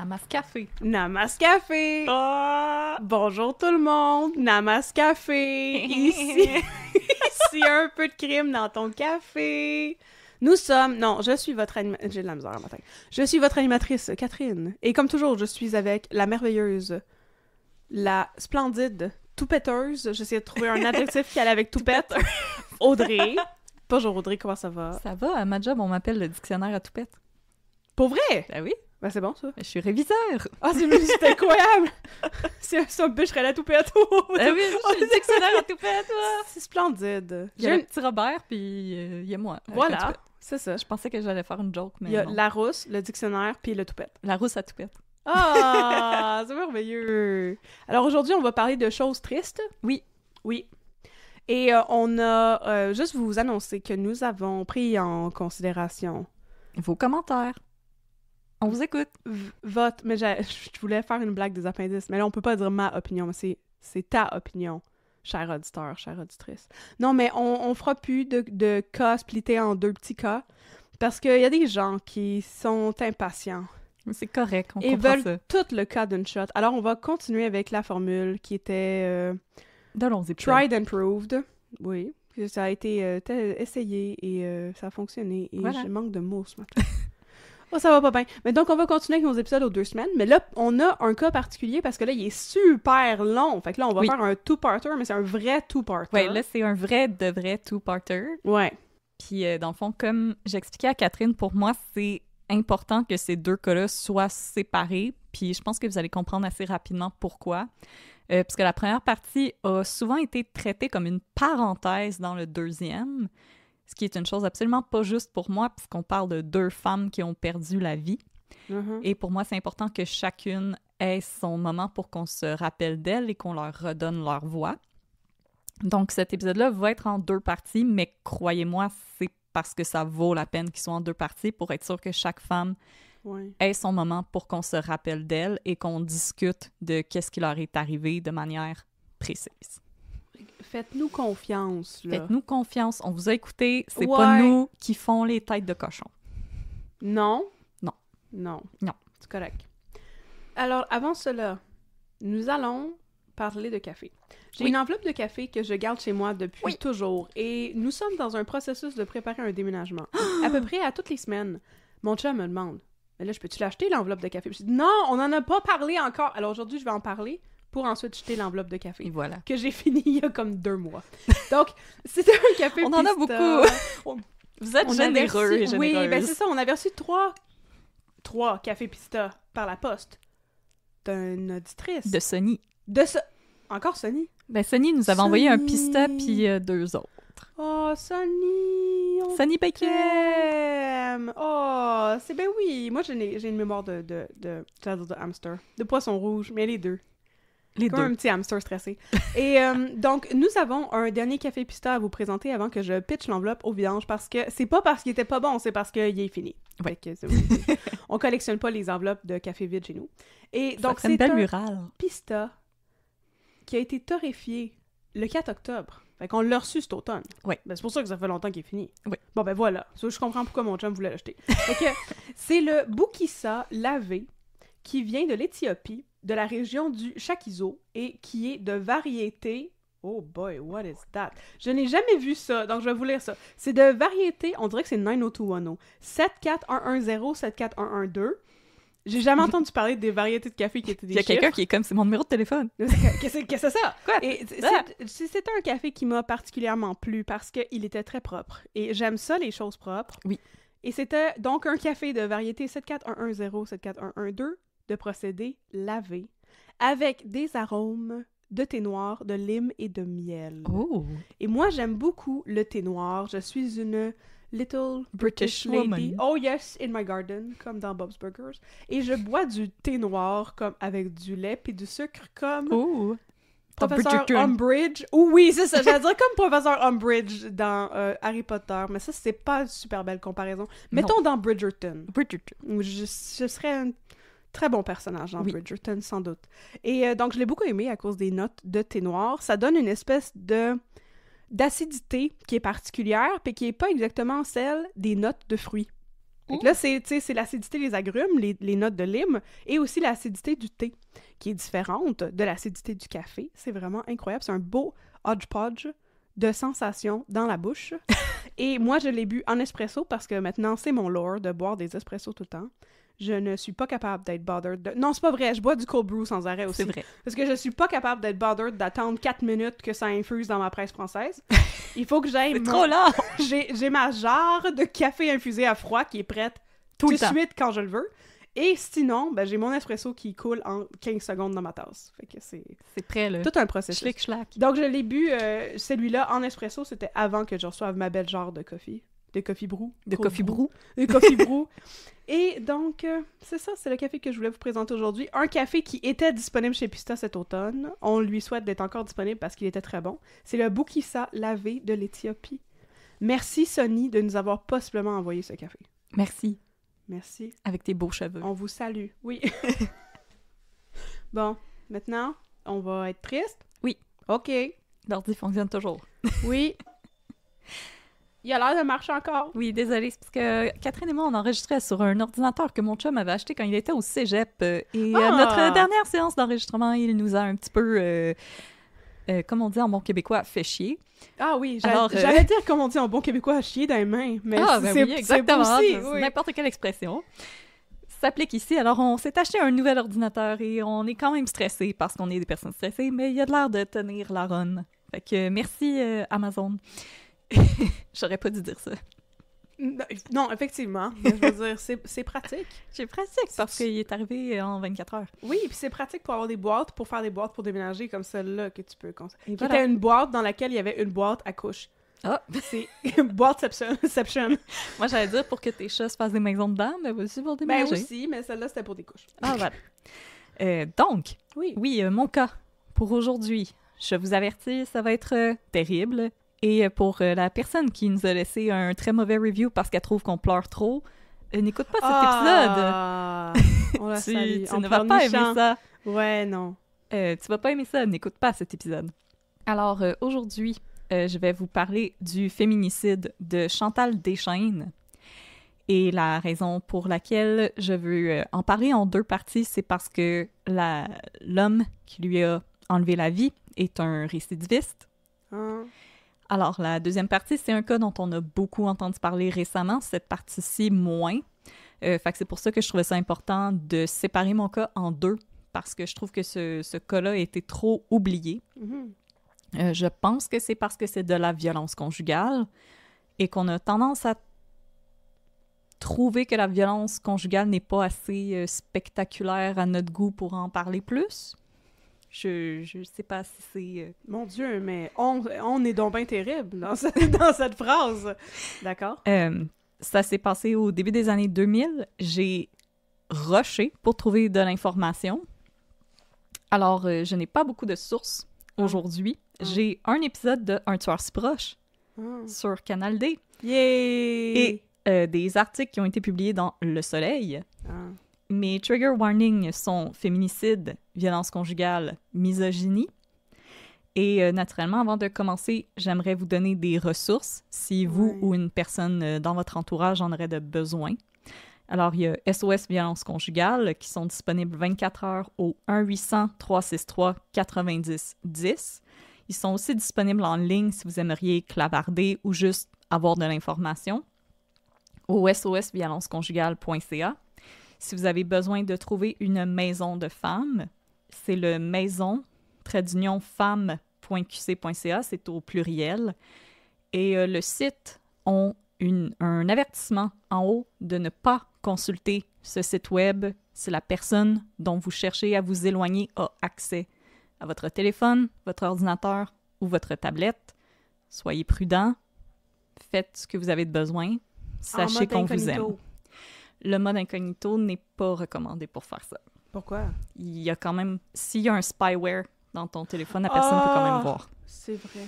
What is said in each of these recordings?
Namaskafé. Namaskafé. Oh. Bonjour tout le monde, Namas Café, ici, un peu de crime dans ton café. Nous sommes, non, je suis votre animatrice, j'ai de la misère matin. Je suis votre animatrice, Catherine. Et comme toujours, je suis avec la merveilleuse, la splendide, toupetteuse, j'essaie de trouver un adjectif qui allait avec toupette, Audrey. Bonjour Audrey, comment ça va? Ça va, à ma job, on m'appelle le dictionnaire à toupette. Pour vrai? Ben oui. Ben, c'est bon, ça. Je suis réviseur. Ah, c'est incroyable! c'est un bûche, à la Ah eh oui, je suis dictionnaire à toupette à toi. C'est splendide. Il y a petit Robert, puis euh, il y a moi. Voilà, c'est ça. Je pensais que j'allais faire une joke, mais Il y a la rousse, le dictionnaire, puis le toupette. La rousse à toupette. Ah, c'est merveilleux. Alors aujourd'hui, on va parler de choses tristes. Oui. Oui. Et euh, on a euh, juste vous annoncer que nous avons pris en considération vos commentaires on vous écoute. vote. Mais je voulais faire une blague des appendices. Mais là, on peut pas dire ma opinion, c'est ta opinion, cher auditeur, chère auditrice. Non, mais on, on fera plus de, cas splittés en deux petits cas. Parce qu'il y a des gens qui sont impatients. C'est correct, on et veulent tout le cas d'une shot. Alors, on va continuer avec la formule qui était... Euh, tried and proved. Oui, ça a été euh, essayé et euh, ça a fonctionné. Et je manque de mots ce matin. Oh, ça va pas bien. Mais donc, on va continuer avec nos épisodes aux deux semaines. Mais là, on a un cas particulier parce que là, il est super long. Fait que là, on va faire un two-parter, mais c'est un vrai two-parter. Ouais, là, c'est un vrai de vrai two-parter. Ouais. Puis, euh, dans le fond, comme j'expliquais à Catherine, pour moi, c'est important que ces deux cas-là soient séparés. Puis, je pense que vous allez comprendre assez rapidement pourquoi. Euh, puisque la première partie a souvent été traitée comme une parenthèse dans le deuxième, ce qui est une chose absolument pas juste pour moi, puisqu'on parle de deux femmes qui ont perdu la vie. Mm-hmm. Et pour moi, c'est important que chacune ait son moment pour qu'on se rappelle d'elles et qu'on leur redonne leur voix. Donc cet épisode-là va être en deux parties, mais croyez-moi, c'est parce que ça vaut la peine qu'il soit en deux parties pour être sûr que chaque femme ait son moment pour qu'on se rappelle d'elle et qu'on discute de qu'est-ce qui leur est arrivé de manière précise faites-nous confiance. Faites-nous confiance. On vous a écouté. C'est pas nous qui font les têtes de cochon. Non. Non. Non. Non. C'est correct. Alors, avant cela, nous allons parler de café. J'ai une enveloppe de café que je garde chez moi depuis toujours et nous sommes dans un processus de préparer un déménagement. à peu près à toutes les semaines, mon chat me demande Mais là, je peux-tu l'acheter l'enveloppe de café je dis Non, on n'en a pas parlé encore. Alors aujourd'hui, je vais en parler pour ensuite jeter l'enveloppe de café. Voilà. Que j'ai fini il y a comme deux mois. Donc, c'était un café On en a beaucoup. Vous êtes généreux et généreuse. Oui, ben c'est ça. On avait reçu trois, trois cafés pista par la poste d'une auditrice. De Sony. De ça. Encore Sony? Ben Sony nous avait envoyé un pista puis euh, deux autres. Oh, Sony! Sony Oh, c'est ben oui! Moi, j'ai une mémoire de, de, de, de, hamster, de poisson rouge, mais les deux. Les deux. un petit hamster stressé. Et euh, donc, nous avons un dernier café pista à vous présenter avant que je pitch l'enveloppe au vidange parce que c'est pas parce qu'il était pas bon, c'est parce qu'il est fini. Ouais. Que On collectionne pas les enveloppes de café vide chez nous. Et donc, c'est un pista qui a été torréfié le 4 octobre. Fait qu'on l'a reçu cet automne. Oui. Ben, c'est pour ça que ça fait longtemps qu'il est fini. Bon, ben voilà. je comprends pourquoi mon chum voulait l'acheter. c'est le Boukissa lavé qui vient de l'Éthiopie de la région du Chakizo et qui est de variété. Oh boy, what is that? Je n'ai jamais vu ça, donc je vais vous lire ça. C'est de variété, on dirait que c'est 90210. 74110, 74112. J'ai jamais entendu parler des variétés de café qui étaient des Il y a quelqu'un qui est comme, c'est mon numéro de téléphone. Qu'est-ce que c'est ça? Quoi? Ah! C'est un café qui m'a particulièrement plu parce qu'il était très propre. Et j'aime ça, les choses propres. Oui. Et c'était donc un café de variété 74110, 74112, de procéder lavé avec des arômes de thé noir, de lime et de miel. Oh. Et moi, j'aime beaucoup le thé noir. Je suis une little British, lady. Oh yes, in my garden, comme dans Bob's Burgers. Et je bois du thé noir comme avec du lait et du sucre comme oh. Professeur Umbridge. Oh, oui, c'est ça. J'allais dire comme Professeur Umbridge dans euh, Harry Potter, mais ça, c'est pas une super belle comparaison. Mettons dans Bridgerton. Bridgerton. je, je serais un Très bon personnage dans Bridgerton, sans doute. Et euh, donc, je l'ai beaucoup aimé à cause des notes de thé noir. Ça donne une espèce de d'acidité qui est particulière, puis qui n'est pas exactement celle des notes de fruits. là, oh. c'est, l'acidité des agrumes, les, les, notes de lime, et aussi l'acidité du thé, qui est différente de l'acidité du café. C'est vraiment incroyable. C'est un beau hodgepodge de sensations dans la bouche. et moi, je l'ai bu en espresso parce que maintenant, c'est mon lore de boire des espressos tout le temps je ne suis pas capable d'être bothered. De... Non, c'est pas vrai, je bois du cold brew sans arrêt aussi. C'est vrai. Parce que je suis pas capable d'être bothered d'attendre 4 minutes que ça infuse dans ma presse française. Il faut que j'aille. c'est trop long! J'ai ma jarre de café infusé à froid qui est prête tout, de suite quand je le veux. Et sinon, ben, j'ai mon espresso qui coule en 15 secondes dans ma tasse. Fait que c'est... C'est prêt, là. Tout un processus. Donc, je l'ai bu, euh, celui-là, en espresso. C'était avant que je reçoive ma belle jarre de coffee de coffee brew. De coffee brew. De coffee brew. Et donc, euh, c'est ça, c'est le café que je voulais vous présenter aujourd'hui. Un café qui était disponible chez Pista cet automne. On lui souhaite d'être encore disponible parce qu'il était très bon. C'est le Boukissa lavé de l'Éthiopie. Merci Sony de nous avoir possiblement envoyé ce café. Merci. Merci. Avec tes beaux cheveux. On vous salue. Oui. bon, maintenant, on va être triste. Oui. OK. L'ordi fonctionne toujours. oui. Il a l'air de marcher encore. Oui, désolé, c'est parce que Catherine et moi, on enregistrait sur un ordinateur que mon chum avait acheté quand il était au cégep. Euh, et euh, notre ah! dernière séance d'enregistrement, il nous a un petit peu, euh, euh, comme on dit en bon québécois, fait chier. Ah oui, j'allais dire, comme on dit en bon québécois, chier dans les mains. Mais ah, ben oui, exactement. N'importe quelle expression s'applique ici. Alors, on s'est acheté un nouvel ordinateur et on est quand même stressé parce qu'on est des personnes stressées, mais il y a de l'air de tenir la run. Fait que merci, Amazon. J'aurais pas dû dire ça. Non, effectivement. je veux dire, c'est pratique. C'est pratique parce qu'il est arrivé en 24 heures. Oui, puis c'est pratique pour avoir des boîtes, pour faire des boîtes pour déménager comme celle-là que tu peux. Qui une boîte dans laquelle il y avait une boîte à couche. Ah! C'est boîteception. Moi, j'allais dire pour que tes chats se fassent des maisons dedans, mais aussi pour ben déménager. Ben aussi, mais celle-là, c'était pour des couches. Ah, voilà. Euh, donc, oui, oui euh, mon cas pour aujourd'hui. Je vous avertis, ça va être euh, terrible, et euh, pour euh, la personne qui nous a laissé un très mauvais review parce qu'elle trouve qu'on pleure trop, euh, n'écoute pas cet ah! épisode. On la tu ne vas pas aimer ça. Ouais, non. Euh, tu vas pas aimer ça, n'écoute pas cet épisode. Alors aujourd'hui, je vais vous parler du féminicide de Chantal Deschaines. Et la raison pour laquelle je veux en parler en deux parties, c'est parce que l'homme qui lui a enlevé la vie est un récidiviste. Hein? Alors, la deuxième partie, c'est un cas dont on a beaucoup entendu parler récemment, cette partie-ci moins. Euh, fait que c'est pour ça que je trouvais ça important de séparer mon cas en deux, parce que je trouve que ce, cas-là a été trop oublié. Mm-hmm. Euh, je pense que c'est parce que c'est de la violence conjugale et qu'on a tendance à trouver que la violence conjugale n'est pas assez euh, spectaculaire à notre goût pour en parler plus. Je, je sais pas si c'est. Euh, Mon Dieu, mais on, on est donc bien terrible dans, dans cette phrase. D'accord? Euh, ça s'est passé au début des années 2000. J'ai rushé pour trouver de l'information. Alors, euh, je n'ai pas beaucoup de sources ah. aujourd'hui. Ah. J'ai un épisode de Un tueur si proche ah. sur Canal D. Yay! Et des articles qui ont été publiés dans Le Soleil. Mes trigger warnings sont féminicide, violence conjugale, misogynie. Et euh, naturellement, avant de commencer, j'aimerais vous donner des ressources si vous ou une personne euh, dans votre entourage en aurait de besoin. Alors, il y a SOS Violence Conjugale qui sont disponibles 24 heures au 1-800-363-9010. Ils sont aussi disponibles en ligne si vous aimeriez clavarder ou juste avoir de l'information au sosviolenceconjugale.ca. Si vous avez besoin de trouver une maison de femmes, c'est le maison femmes.qc.ca, c'est au pluriel. Et euh, le site ont un avertissement en haut de ne pas consulter ce site web si la personne dont vous cherchez à vous éloigner a accès à votre téléphone, votre ordinateur ou votre tablette. Soyez prudent, faites ce que vous avez de besoin, sachez qu'on vous aime le mode incognito n'est pas recommandé pour faire ça. Pourquoi? Il y a quand même... S'il y a un spyware dans ton téléphone, la personne peut quand même ah! voir. C'est vrai.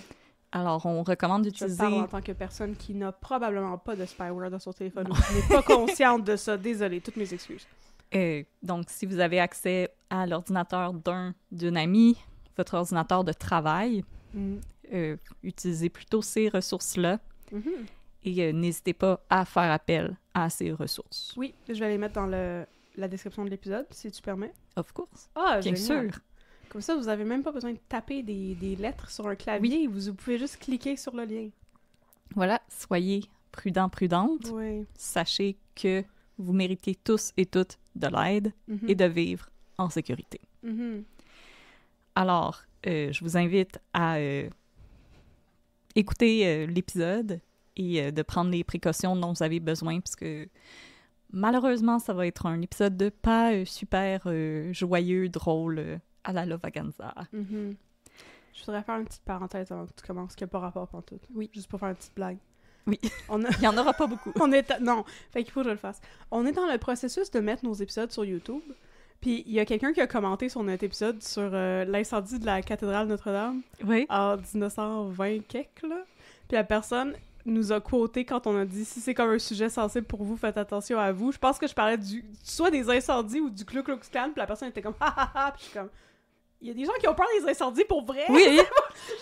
Alors, on recommande d'utiliser... Je parle en tant que personne qui n'a probablement pas de spyware dans son téléphone Je n'ai n'est pas consciente de ça. Désolée, toutes mes excuses. Et euh, donc, si vous avez accès à l'ordinateur d'un, ami, votre ordinateur de travail, mm. euh, utilisez plutôt ces ressources-là. Mm-hmm et euh, n'hésitez pas à faire appel à ces ressources. Oui, je vais les mettre dans la description de l'épisode, si tu permets. Of course. Ah, bien sûr. Comme ça, vous n'avez même pas besoin de taper des, lettres sur un clavier. Vous, pouvez juste cliquer sur le lien. Voilà, soyez prudent, prudente. Sachez que vous méritez tous et toutes de l'aide mhm. et de vivre en sécurité. Mhm. Alors, euh, je vous invite à euh, écouter l'épisode, et euh, de prendre les précautions dont vous avez besoin, parce que malheureusement, ça va être un épisode de pas euh, super euh, joyeux, drôle à la Lovaganza. Mm-hmm. Je voudrais faire une petite parenthèse avant que tu commences, qui n'a pas rapport pour tout. Oui. Juste pour faire une petite blague. Oui. Il n'y en aura pas beaucoup. on est Non, fait qu'il faut que je le fasse. On est dans le processus de mettre nos épisodes sur YouTube. Puis il y a quelqu'un qui a commenté sur notre épisode sur l'incendie de la cathédrale Notre-Dame. Oui. En 1920 quelque, là. Puis la personne nous a quoté quand on a dit si c'est comme un sujet sensible pour vous, faites attention à vous. Je pense que je parlais du soit des incendies ou du Klu Klux puis la personne était comme ha ha ha, puis je suis comme il y a des gens qui ont peur des incendies pour vrai. Oui.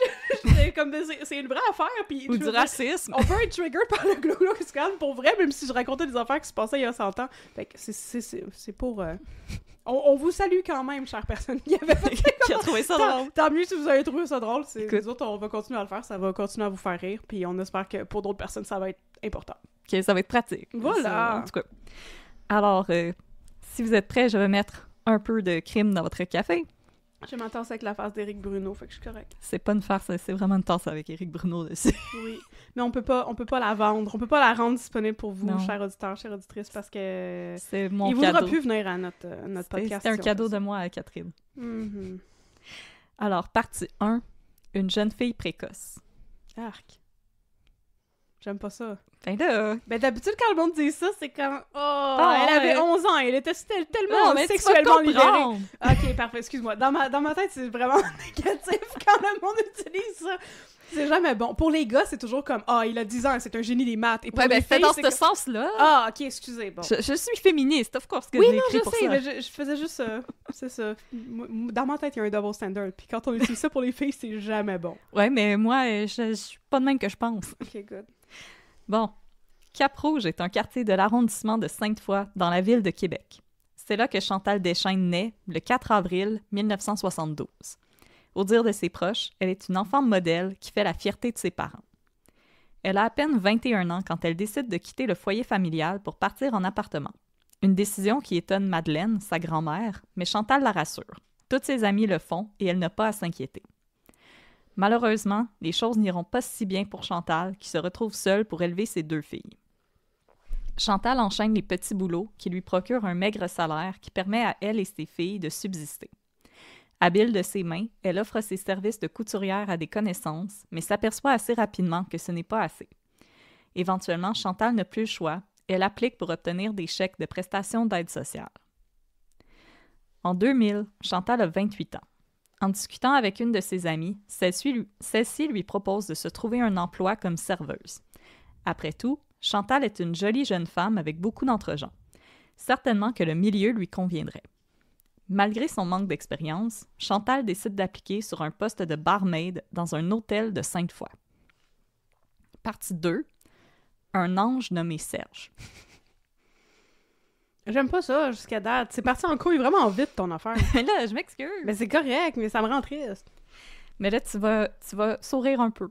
comme c'est une vraie affaire puis ou du racisme. On peut être trigger par le Klu pour vrai même si je racontais des affaires qui se passaient il y a 100 ans. Fait que c'est c'est pour euh, on, vous salue quand même, chère personne qui a trouvé ça drôle. Tant, mieux si vous avez trouvé ça drôle. C'est, les autres, on va continuer à le faire. Ça va continuer à vous faire rire. Puis on espère que pour d'autres personnes, ça va être important. que ça va être pratique. Voilà. en tout cas. Alors, euh, si vous êtes prêts, je vais mettre un peu de crime dans votre café. J'ai ma tasse avec la face d'Éric Bruno, fait que je suis correcte. C'est pas une farce, hein, c'est vraiment une farce avec Éric Bruno dessus. oui, mais on peut pas, on peut pas la vendre, on peut pas la rendre disponible pour vous, chers auditeurs, chères auditrices, parce que c'est mon il voudra plus venir à notre, euh, notre podcast. C'est un cadeau de moi à Catherine. Mm-hmm. Alors, partie 1, une jeune fille précoce. Arc. J'aime pas ça. Ben, ben d'habitude, quand le monde dit ça, c'est comme. Oh, ah elle avait 11 ans, elle était tellement ah, sexuellement libérée. Ok, parfait, excuse-moi. Dans ma, dans ma tête, c'est vraiment négatif quand le monde utilise ça. C'est jamais bon. Pour les gars, c'est toujours comme Ah, oh, il a 10 ans, c'est un génie des maths. Et pour ben, c'est dans ce sens-là. Ah, ok, excusez. Bon. Je, suis féministe, of course, que oui, non, je sais, je, faisais juste. Euh, c'est ça. Dans ma tête, il y a un double standard. Puis quand on utilise ça pour les filles, c'est jamais bon. Ouais, mais moi, euh, je, je suis pas de même que je pense. Ok, good. Bon, Cap-Rouge est un quartier de l'arrondissement de Sainte-Foy, dans la ville de Québec. C'est là que Chantal Deschênes naît, le 4 avril 1972. Au dire de ses proches, elle est une enfant modèle qui fait la fierté de ses parents. Elle a à peine 21 ans quand elle décide de quitter le foyer familial pour partir en appartement. Une décision qui étonne Madeleine, sa grand-mère, mais Chantal la rassure. Toutes ses amies le font et elle n'a pas à s'inquiéter. Malheureusement, les choses n'iront pas si bien pour Chantal, qui se retrouve seule pour élever ses deux filles. Chantal enchaîne les petits boulots qui lui procurent un maigre salaire qui permet à elle et ses filles de subsister. Habile de ses mains, elle offre ses services de couturière à des connaissances, mais s'aperçoit assez rapidement que ce n'est pas assez. Éventuellement, Chantal n'a plus le choix. Elle applique pour obtenir des chèques de prestations d'aide sociale. En 2000, Chantal a 28 ans en discutant avec une de ses amies, celle-ci lui propose de se trouver un emploi comme serveuse. Après tout, Chantal est une jolie jeune femme avec beaucoup d'entre-gens. Certainement que le milieu lui conviendrait. Malgré son manque d'expérience, Chantal décide d'appliquer sur un poste de barmaid dans un hôtel de Sainte-Foy. Partie 2 Un ange nommé Serge. J'aime pas ça jusqu'à date. C'est parti en couille vraiment vite ton affaire. là, je m'excuse. Mais c'est correct, mais ça me rend triste. Mais là, tu vas, tu vas sourire un peu.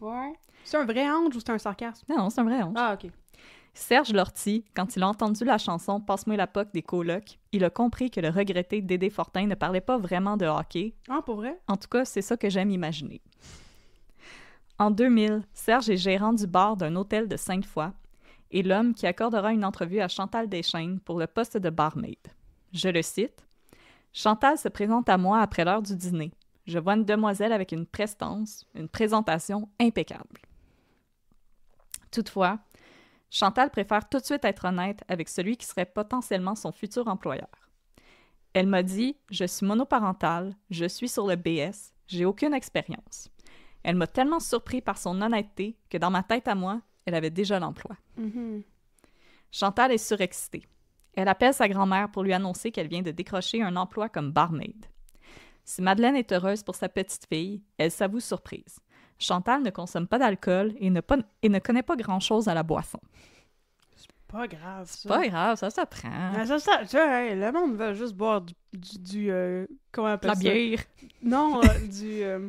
Ouais. C'est un vrai ange ou c'est un sarcasme? Non, c'est un vrai ange. Ah, OK. Serge Lortie, quand il a entendu la chanson Passe-moi la poque des colocs, il a compris que le regretté Dédé Fortin ne parlait pas vraiment de hockey. Ah, pour vrai? En tout cas, c'est ça que j'aime imaginer. En 2000, Serge est gérant du bar d'un hôtel de Sainte-Foy et l'homme qui accordera une entrevue à Chantal Deschaines pour le poste de barmaid. Je le cite Chantal se présente à moi après l'heure du dîner. Je vois une demoiselle avec une prestance, une présentation impeccable. Toutefois, Chantal préfère tout de suite être honnête avec celui qui serait potentiellement son futur employeur. Elle m'a dit Je suis monoparentale, je suis sur le BS, j'ai aucune expérience. Elle m'a tellement surpris par son honnêteté que dans ma tête à moi, elle avait déjà l'emploi. Mm-hmm. Chantal est surexcitée. Elle appelle sa grand-mère pour lui annoncer qu'elle vient de décrocher un emploi comme barmaid. Si Madeleine est heureuse pour sa petite fille, elle s'avoue surprise. Chantal ne consomme pas d'alcool et, ne connaît pas grand-chose à la boisson. C'est pas grave, ça. C'est pas grave, ça ah, Ça, ça, ça, hein, le monde veut juste boire du... Euh, comment on appelle ça? La bière. Non, euh, du... Euh,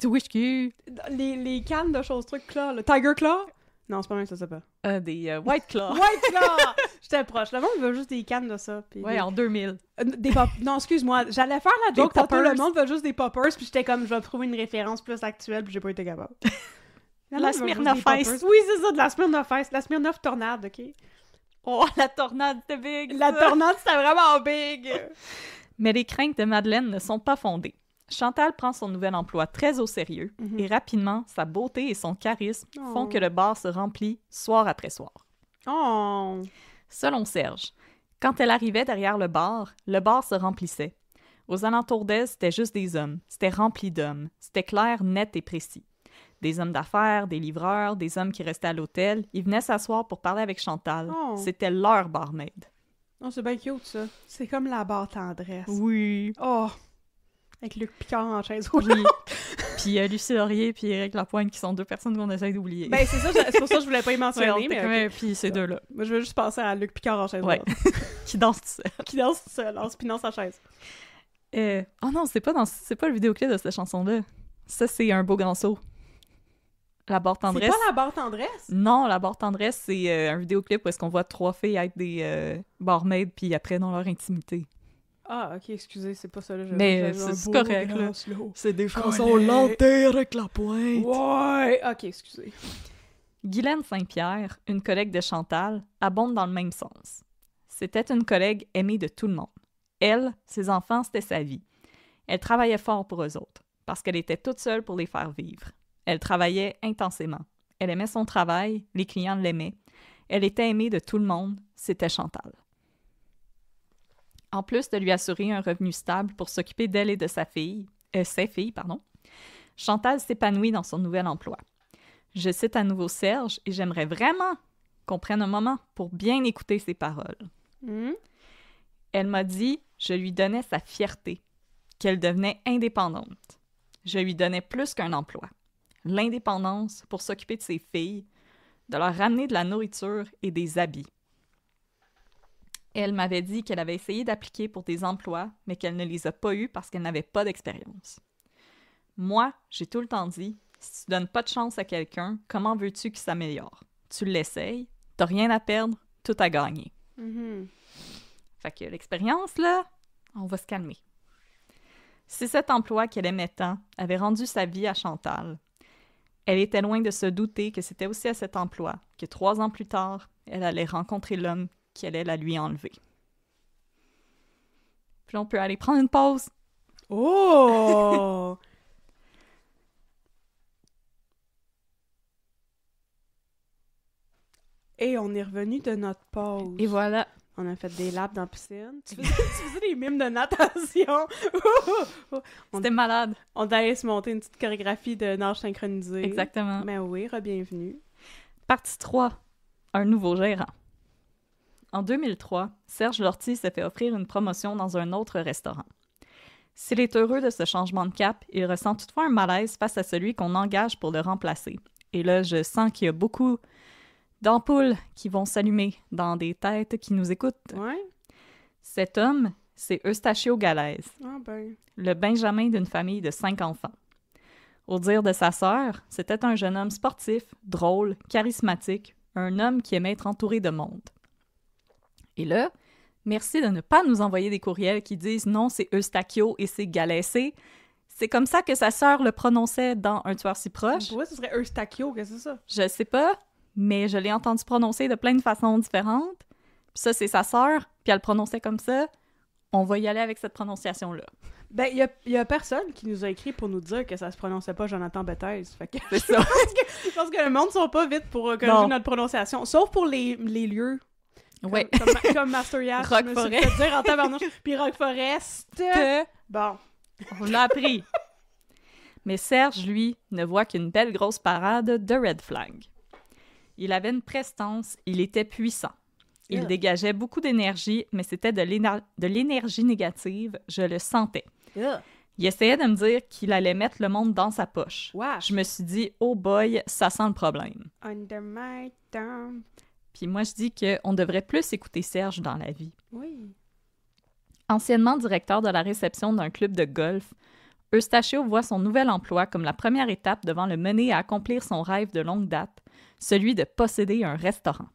du whisky. Les, les, cannes de choses trucs là, le Tiger Claw. Non, c'est pas même ça, ça pas. Euh, des euh, White Claw. White Claw! J'étais proche. Le monde veut juste des cannes de ça. Puis ouais, en 2000. Euh, des pop... Non, excuse-moi. J'allais faire la joke tout Le monde veut juste des poppers. Puis j'étais comme, je vais trouver une référence plus actuelle. Puis j'ai pas été capable. la, la Smirnoff Oui, c'est ça, de la Smirnoff face, La Smirnoff Tornade, OK? Oh, la tornade, c'était big! La tornade, c'était vraiment big! Mais les craintes de Madeleine ne sont pas fondées. Chantal prend son nouvel emploi très au sérieux mhm. et rapidement, sa beauté et son charisme oh. font que le bar se remplit soir après soir. Oh. Selon Serge, quand elle arrivait derrière le bar, le bar se remplissait. Aux alentours d'elle, c'était juste des hommes. C'était rempli d'hommes. C'était clair, net et précis. Des hommes d'affaires, des livreurs, des hommes qui restaient à l'hôtel, ils venaient s'asseoir pour parler avec Chantal. Oh. C'était leur barmaid. Oh, c'est bien cute, ça. C'est comme la bar tendresse. Oui. Oh! Avec Luc Picard en chaise roulante. Oui. puis euh, Lucie Laurier puis Eric Lapointe qui sont deux personnes qu'on essaie d'oublier. Ben, c'est ça, c'est pour ça que je voulais pas y mentionner. mais, puis ces deux-là. Moi, je veux juste penser à Luc Picard en chaise ouais. qui danse tout seul. qui danse tout seul en spinant sa chaise. Euh, oh non, c'est pas, pas le vidéoclip de cette chanson-là. Ça, c'est un beau grand saut. La barre tendresse. C'est pas la barre tendresse? Non, la barre tendresse, c'est euh, un vidéoclip où est-ce qu'on voit trois filles être des euh, barmaids puis après dans leur intimité. Ah, ok, excusez, c'est pas ça là. Mais c'est correct, là. C'est des chansons lentes avec la pointe. Ouais, ok, excusez. Guylaine Saint-Pierre, une collègue de Chantal, abonde dans le même sens. C'était une collègue aimée de tout le monde. Elle, ses enfants, c'était sa vie. Elle travaillait fort pour eux autres, parce qu'elle était toute seule pour les faire vivre. Elle travaillait intensément. Elle aimait son travail, les clients l'aimaient. Elle était aimée de tout le monde, c'était Chantal. En plus de lui assurer un revenu stable pour s'occuper d'elle et de sa fille, euh, ses filles, pardon, Chantal s'épanouit dans son nouvel emploi. Je cite à nouveau Serge et j'aimerais vraiment qu'on prenne un moment pour bien écouter ses paroles. Hmm? Elle m'a dit je lui donnais sa fierté, qu'elle devenait indépendante. Je lui donnais plus qu'un emploi, l'indépendance pour s'occuper de ses filles, de leur ramener de la nourriture et des habits elle m'avait dit qu'elle avait essayé d'appliquer pour des emplois, mais qu'elle ne les a pas eus parce qu'elle n'avait pas d'expérience. Moi, j'ai tout le temps dit, si tu donnes pas de chance à quelqu'un, comment veux-tu qu'il s'améliore? Tu l'essayes, t'as rien à perdre, tout à gagner. Mm-hmm. Fait que l'expérience, là, on va se calmer. Si cet emploi qu'elle aimait tant avait rendu sa vie à Chantal, elle était loin de se douter que c'était aussi à cet emploi que trois ans plus tard, elle allait rencontrer l'homme qu'elle allait la lui enlever. Puis on peut aller prendre une pause. Oh! Et on est revenu de notre pause. Et voilà. On a fait des laps dans la piscine. Tu faisais, des mimes de natation. C'était malade. On allait se monter une petite chorégraphie de nage synchronisée. Exactement. Mais ben oui, re-bienvenue. Partie 3. Un nouveau gérant en 2003, Serge Lortie s'est fait offrir une promotion dans un autre restaurant. S'il est heureux de ce changement de cap, il ressent toutefois un malaise face à celui qu'on engage pour le remplacer. Et là, je sens qu'il y a beaucoup d'ampoules qui vont s'allumer dans des têtes qui nous écoutent. Cet homme, c'est Eustachio Galaise, ah, ben. le Benjamin d'une famille de cinq enfants. Au dire de sa sœur, c'était un jeune homme sportif, drôle, charismatique, un homme qui aimait être entouré de monde. Et là, merci de ne pas nous envoyer des courriels qui disent non, c'est Eustachio et c'est Galassé ». C'est comme ça que sa sœur le prononçait dans Un tueur si proche. Pourquoi ce serait Eustachio? Qu'est-ce que c'est ça? Je sais pas, mais je l'ai entendu prononcer de plein de façons différentes. ça, c'est sa sœur, puis elle le prononçait comme ça. On va y aller avec cette prononciation-là. Ben, il y a, personne qui nous a écrit pour nous dire que ça se prononçait pas Jonathan Bethesda. que, je, pense que, le monde sont pas vite pour euh, corriger notre prononciation. Sauf pour les, les lieux Ouais. Comme, Master Rock Forest. dire en tabarnouche. Puis Rock Forest. Bon. On l'a appris. Mais Serge, lui, ne voit qu'une belle grosse parade de Red Flag. Il avait une prestance, il était puissant. Il dégageait beaucoup d'énergie, mais c'était de l'énergie négative, je le sentais. Il essayait de me dire qu'il allait mettre le monde dans sa poche. Je me suis dit, oh boy, ça sent le problème. Under my puis moi, je dis qu'on devrait plus écouter Serge dans la vie. Oui. Anciennement directeur de la réception d'un club de golf, Eustachio voit son nouvel emploi comme la première étape devant le mener à accomplir son rêve de longue date, celui de posséder un restaurant.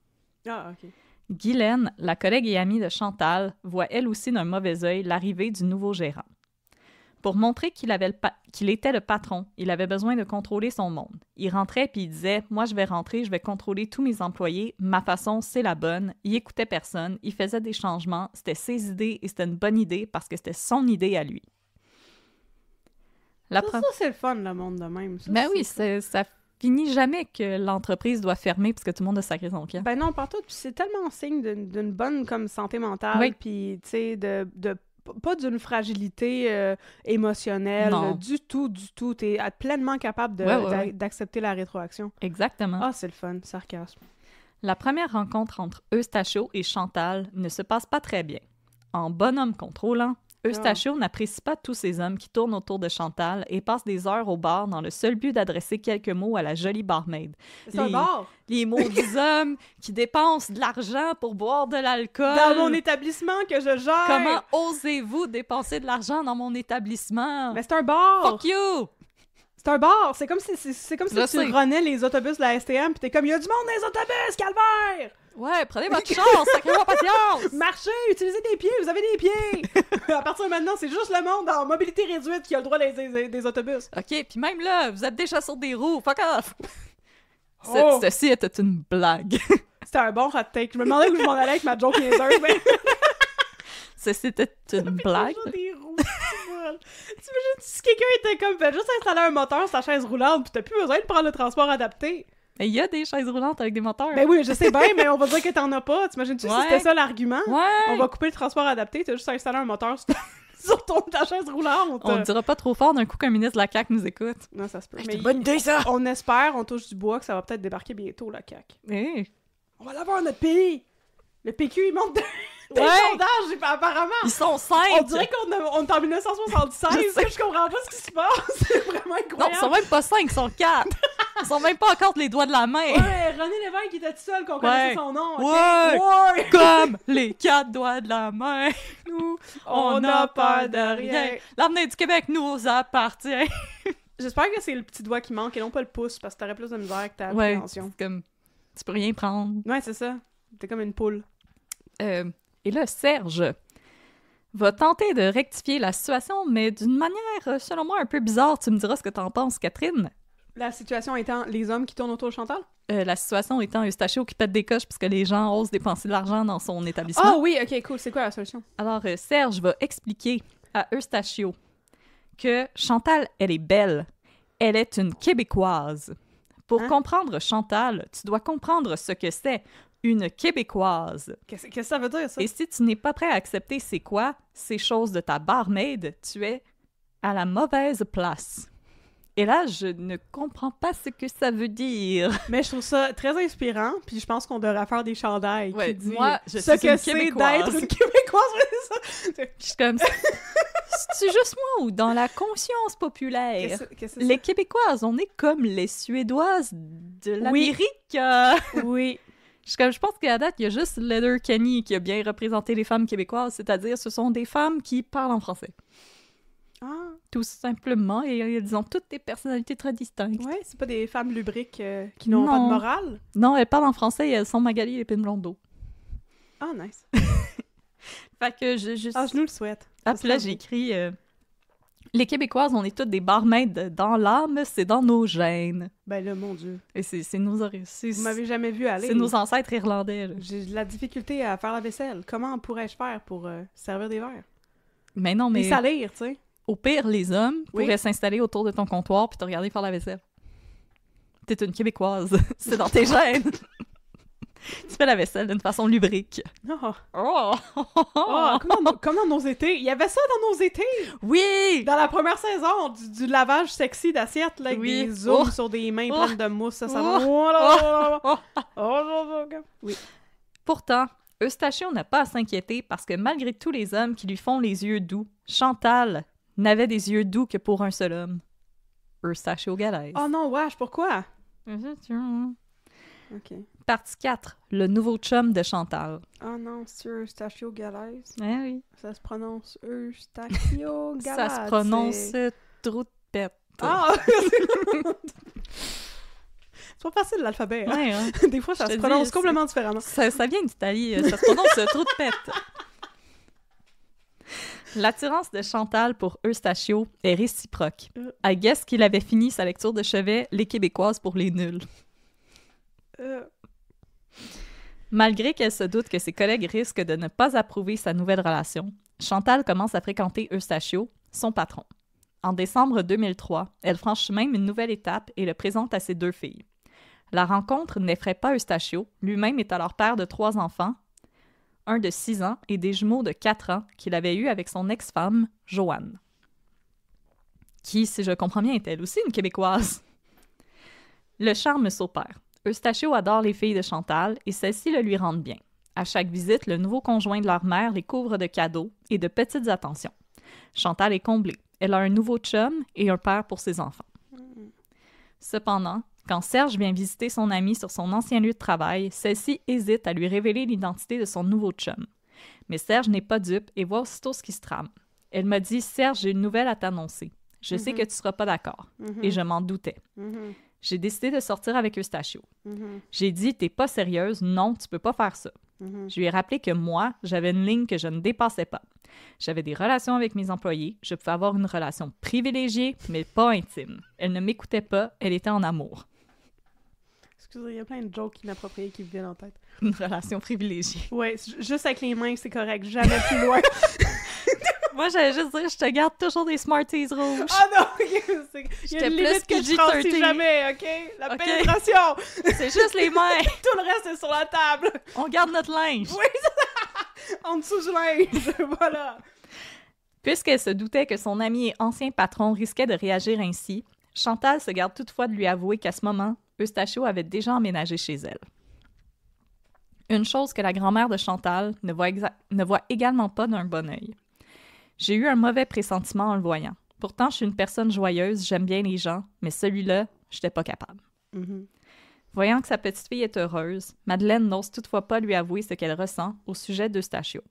Ah, OK. Guylaine, la collègue et amie de Chantal, voit elle aussi d'un mauvais œil l'arrivée du nouveau gérant. Pour montrer qu'il était le patron, il avait besoin de contrôler son monde. Il rentrait puis il disait Moi, je vais rentrer, je vais contrôler tous mes employés, ma façon, c'est la bonne. Il écoutait personne, il faisait des changements, c'était ses idées et c'était une bonne idée parce que c'était son idée à lui. La ça, c'est le fun, le monde de même. ben oui, ça finit jamais que l'entreprise doit fermer parce que tout le monde a sacré son camp. Ben non, partout. c'est tellement un signe d'une bonne comme santé mentale, puis de, de pas d'une fragilité euh, émotionnelle du tout, du tout. Tu es euh, pleinement capable d'accepter la rétroaction. Exactement. Ah, c'est le fun, sarcasme. La première rencontre entre Eustachio et Chantal ne se passe pas très bien. En bonhomme contrôlant, Eustachio ah. n'apprécie pas tous ces hommes qui tournent autour de Chantal et passent des heures au bar dans le seul but d'adresser quelques mots à la jolie barmaid. Les, un bar. les maudits hommes qui dépensent de l'argent pour boire de l'alcool. Dans mon établissement que je gère. Comment osez-vous dépenser de l'argent dans mon établissement? Mais c'est un bar. Fuck you. C'est un bar. C'est comme si, c'est, comme si tu renais les autobus de la STM, puis t'es comme, il y a du monde dans les autobus, Calvaire! Ouais, prenez votre chance, sacrez-moi patience! Marchez, utilisez des pieds, vous avez des pieds! à partir de maintenant, c'est juste le monde en mobilité réduite qui a le droit des, des, des autobus. OK, puis même là, vous êtes déjà sur des roues, fuck off! Oh! Ceci était une blague. C'était un bon hot take. Je me demandais où je m'en allais avec ma joke niaiseuse, mais c'était une blague. Des veux T'imagines si quelqu'un était comme fait ben, juste installer un moteur sur sa chaise roulante, puis t'as plus besoin de prendre le transport adapté. Mais il y a des chaises roulantes avec des moteurs. Ben oui, je sais bien, mais on va dire que t'en as pas. T'imagines-tu imagines si c'était ça l'argument? Ouais. On va couper le transport adapté, t'as juste à installer un moteur sur, ton... ta chaise roulante. On dira pas trop fort d'un coup qu'un ministre de la cac nous écoute. Non, ça se peut. Ah, mais bonne idée, ça! On espère, on touche du bois, que ça va peut-être débarquer bientôt, la cac. Eh. On va l'avoir, notre pays! Le PQ, il monte de ouais. apparemment. Ils sont cinq! On dirait qu'on est en 1976. Je, je, comprends pas ce qui se passe. C'est vraiment incroyable. Non, ils sont même pas cinq, ils sont quatre! ils sont même pas encore les doigts de la main. Ouais, René Lévesque qui était tout seul, qu'on ouais. connaissait son nom. Ouais. Comme les quatre doigts de la main. Nous, on, n'a pas de rien. L'avenir du Québec nous appartient. J'espère que c'est le petit doigt qui manque et non pas le pouce parce que t'aurais plus de misère que ta ouais, comme tu peux rien prendre. Ouais, c'est ça. T'es comme une poule. Euh, et là, Serge va tenter de rectifier la situation, mais d'une manière, selon moi, un peu bizarre. Tu me diras ce que t'en penses, Catherine. La situation étant les hommes qui tournent autour de Chantal? Euh, la situation étant Eustachio qui pète des coches que les gens osent dépenser de l'argent dans son établissement. Ah oh, oui, ok, cool. C'est quoi la solution? Alors, euh, Serge va expliquer à Eustachio que Chantal, elle est belle. Elle est une Québécoise. Pour hein? comprendre Chantal, tu dois comprendre ce que c'est une Québécoise. Qu'est-ce que ça veut dire, ça? Et si tu n'es pas prêt à accepter c'est quoi ces choses de ta barmaid, tu es à la mauvaise place. Et là, je ne comprends pas ce que ça veut dire. Mais je trouve ça très inspirant, puis je pense qu'on devrait faire des chandails qui moi, je ce que c'est d'être une Québécoise. Je suis comme... C'est juste moi ou dans la conscience populaire? les Québécoises, on est comme les Suédoises de l'Amérique. Oui. oui. Je, pense qu'à date, il y a juste Leather Kenny qui a bien représenté les femmes québécoises, c'est-à-dire ce sont des femmes qui parlent en français. Ah. Tout simplement, et euh, elles ont toutes des personnalités très distinctes. Ouais, c'est pas des femmes lubriques euh, qui n'ont pas de morale. Non, elles parlent en français et elles sont Magali et Blondeau. Ah, nice. fait que je, Ah, je nous le souhaite. Ah, puis là, j'écris les Québécoises, on est toutes des barmaids. dans l'âme, c'est dans nos gènes. Ben là, mon Dieu. Et c'est nos Vous m'avez jamais vu aller. C'est nos ancêtres irlandais. J'ai de la difficulté à faire la vaisselle. Comment pourrais-je faire pour euh, servir des verres? Mais non, mais. Et salir, tu sais. Au pire, les hommes pourraient s'installer autour de ton comptoir puis te regarder faire la vaisselle. T'es une Québécoise. c'est dans tes gènes. tu fais la vaisselle d'une façon lubrique. Oh. Oh. oh. comme, dans, nos étés. Il y avait ça dans nos étés. Oui. Dans la première saison, du, lavage sexy d'assiette, avec des ours oh. sur des mains oh. pleines de mousse. Ça, ça Oui. Pourtant, Eustachio n'a pas à s'inquiéter parce que malgré tous les hommes qui lui font les yeux doux, Chantal n'avait des yeux doux que pour un seul homme. Eustachio Galaise. Oh non, wesh, pourquoi? Ok. Partie 4, le nouveau chum de Chantal. Ah non, c'est Eustachio Galaise. Ouais, eh oui. Ça se prononce Eustachio Galaise. Ça se prononce e, trou de pète. Ah! c'est pas facile l'alphabet. Hein? Ouais, hein. Des fois, ça se prononce complètement différemment. Ça, vient d'Italie. Euh, ça se prononce euh, trou de pète. L'attirance de Chantal pour Eustachio est réciproque. Euh. I guess qu'il avait fini sa lecture de chevet Les Québécoises pour les nuls. Euh, Malgré qu'elle se doute que ses collègues risquent de ne pas approuver sa nouvelle relation, Chantal commence à fréquenter Eustachio, son patron. En décembre 2003, elle franchit même une nouvelle étape et le présente à ses deux filles. La rencontre n'effraie pas Eustachio, lui-même est alors père de trois enfants, un de 6 ans et des jumeaux de 4 ans qu'il avait eus avec son ex-femme, Joanne. Qui, si je comprends bien, est elle aussi une Québécoise. Le charme s'opère. Eustachio adore les filles de Chantal et celles-ci le lui rendent bien. À chaque visite, le nouveau conjoint de leur mère les couvre de cadeaux et de petites attentions. Chantal est comblée. Elle a un nouveau chum et un père pour ses enfants. Cependant, quand Serge vient visiter son amie sur son ancien lieu de travail, celle-ci hésite à lui révéler l'identité de son nouveau chum. Mais Serge n'est pas dupe et voit aussitôt ce qui se trame. Elle m'a dit Serge, j'ai une nouvelle à t'annoncer. Je sais mhm. que tu ne seras pas d'accord. Mhm. Et je m'en doutais. Mhm j'ai décidé de sortir avec Eustachio. Mhm. J'ai dit, t'es pas sérieuse, non, tu peux pas faire ça. Mhm. Je lui ai rappelé que moi, j'avais une ligne que je ne dépassais pas. J'avais des relations avec mes employés, je pouvais avoir une relation privilégiée, mais pas intime. Elle ne m'écoutait pas, elle était en amour. Excusez, il y a plein de jokes inappropriés qui me viennent en tête. Une relation privilégiée. Ouais, juste avec les mains, c'est correct, jamais plus loin. Moi, j'allais juste dire, je te garde toujours des Smarties rouges. Ah oh non, okay. il y a une limite que, je ne jamais, OK? La pénétration! C'est juste les mains! Tout le reste est sur la table! On garde notre linge! Oui, ça... En dessous du linge, voilà! Puisqu'elle se doutait que son ami et ancien patron risquait de réagir ainsi, Chantal se garde toutefois de lui avouer qu'à ce moment, Eustachio avait déjà emménagé chez elle. Une chose que la grand-mère de Chantal ne voit, ne voit également pas d'un bon œil. J'ai eu un mauvais pressentiment en le voyant. Pourtant, je suis une personne joyeuse, j'aime bien les gens, mais celui-là, je n'étais pas capable. Mm-hmm. Voyant que sa petite fille est heureuse, Madeleine n'ose toutefois pas lui avouer ce qu'elle ressent au sujet d'Eustachio.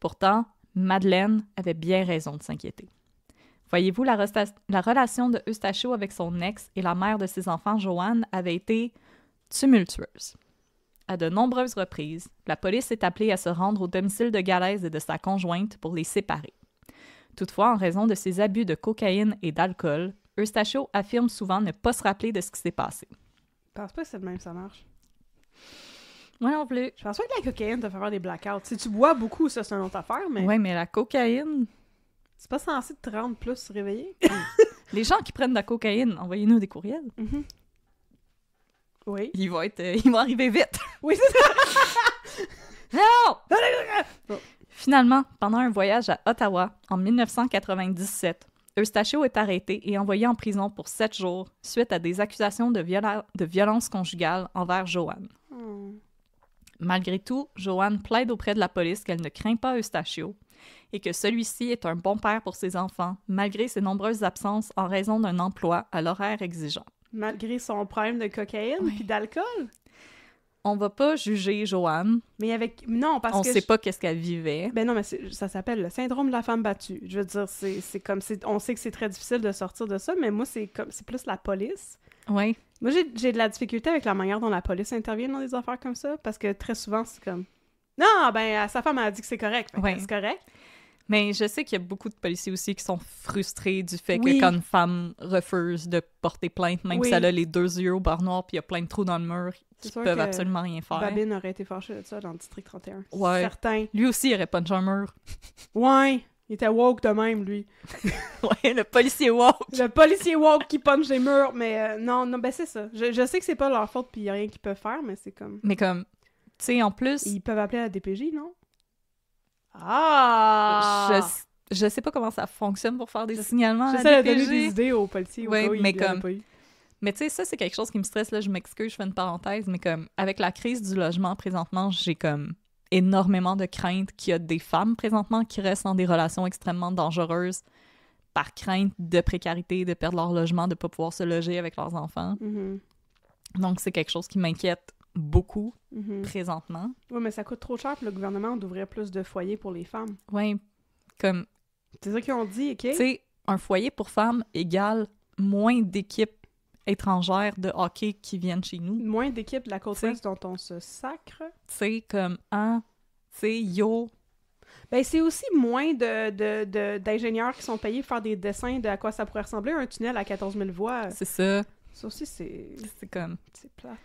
Pourtant, Madeleine avait bien raison de s'inquiéter. Voyez-vous, la, relation de Eustachio avec son ex et la mère de ses enfants, Joanne, avait été tumultueuse à de nombreuses reprises, la police est appelée à se rendre au domicile de Galaise et de sa conjointe pour les séparer. Toutefois, en raison de ses abus de cocaïne et d'alcool, Eustachio affirme souvent ne pas se rappeler de ce qui s'est passé. Je pense pas que c'est le même ça marche. Moi non plus. Je pense pas que la cocaïne te fait faire des blackouts. Si tu bois beaucoup, ça, c'est une autre affaire, mais... Ouais, mais la cocaïne... C'est pas censé te rendre plus réveillé? Les gens qui prennent de la cocaïne, envoyez-nous des courriels. Mm-hmm. Oui. Ils vont être, euh, arriver vite. Oui, Finalement, pendant un voyage à Ottawa en 1997, Eustachio est arrêté et envoyé en prison pour sept jours suite à des accusations de, violence conjugale envers Joanne. Hmm. Malgré tout, Joanne plaide auprès de la police qu'elle ne craint pas Eustachio et que celui-ci est un bon père pour ses enfants, malgré ses nombreuses absences en raison d'un emploi à l'horaire exigeant. Malgré son problème de cocaïne et puis d'alcool. On va pas juger Joanne. Mais avec. Non, parce que. On sait pas qu'est-ce qu'elle vivait. Ben non, mais ça s'appelle le syndrome de la femme battue. Je veux dire, c'est comme. On sait que c'est très difficile de sortir de ça, mais moi, c'est comme c'est plus la police. Oui. Moi, j'ai de la difficulté avec la manière dont la police intervient dans des affaires comme ça, parce que très souvent, c'est comme. Non, ben, sa femme a dit que c'est correct. Oui. C'est correct. Mais je sais qu'il y a beaucoup de policiers aussi qui sont frustrés du fait que quand une femme refuse de porter plainte, même si elle a les deux yeux au bar noir puis il y a plein de trous dans le mur, ne peuvent absolument rien faire. Babine aurait été fâché de ça dans le district 31. Ouais. Certain. Lui aussi, il aurait punché un mur. ouais. Il était woke de même, lui. ouais, le policier woke. Le policier woke qui punche les murs, mais euh, non, non, ben c'est ça. Je, sais que c'est pas leur faute, puis y a rien qu'ils peuvent faire, mais c'est comme... Mais comme, tu sais, en plus... Ils peuvent appeler la DPJ, non? Ah! Je, sais pas comment ça fonctionne pour faire des signalements. des idées mais Mais tu sais, ça, c'est quelque chose qui me stresse. Là, je m'excuse, je fais une parenthèse, mais comme avec la crise du logement présentement, j'ai comme énormément de crainte qu'il y a des femmes présentement qui restent dans des relations extrêmement dangereuses par crainte de précarité, de perdre leur logement, de ne pas pouvoir se loger avec leurs enfants. Mm-hmm. Donc, c'est quelque chose qui m'inquiète beaucoup mhm. présentement. Oui, mais ça coûte trop cher pour le gouvernement d'ouvrir plus de foyers pour les femmes. Oui, comme... C'est ça qu'ils ont dit, OK? Tu sais, un foyer pour femmes égale moins d'équipes étrangères de hockey qui viennent chez nous. Moins d'équipes de la côte ouest dont on se sacre. Tu sais, comme, hein, tu sais, yo, ben, c'est aussi moins de, d'ingénieurs qui sont payés pour faire des dessins de à quoi ça pourrait ressembler un tunnel à 14 000 voies. C'est ça. Ça aussi, c'est. C'est comme. C'est plate.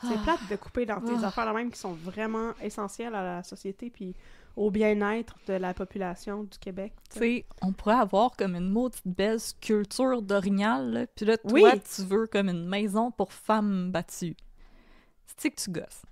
C'est ah. plate de couper dans tes ah. affaires là-même qui sont vraiment essentielles à la société puis au bien-être de la population du Québec. Tu sais, on pourrait avoir comme une maudite belle culture d'orignal, puis là, toi, tu veux comme une maison pour femmes battues. C'est que tu gosses.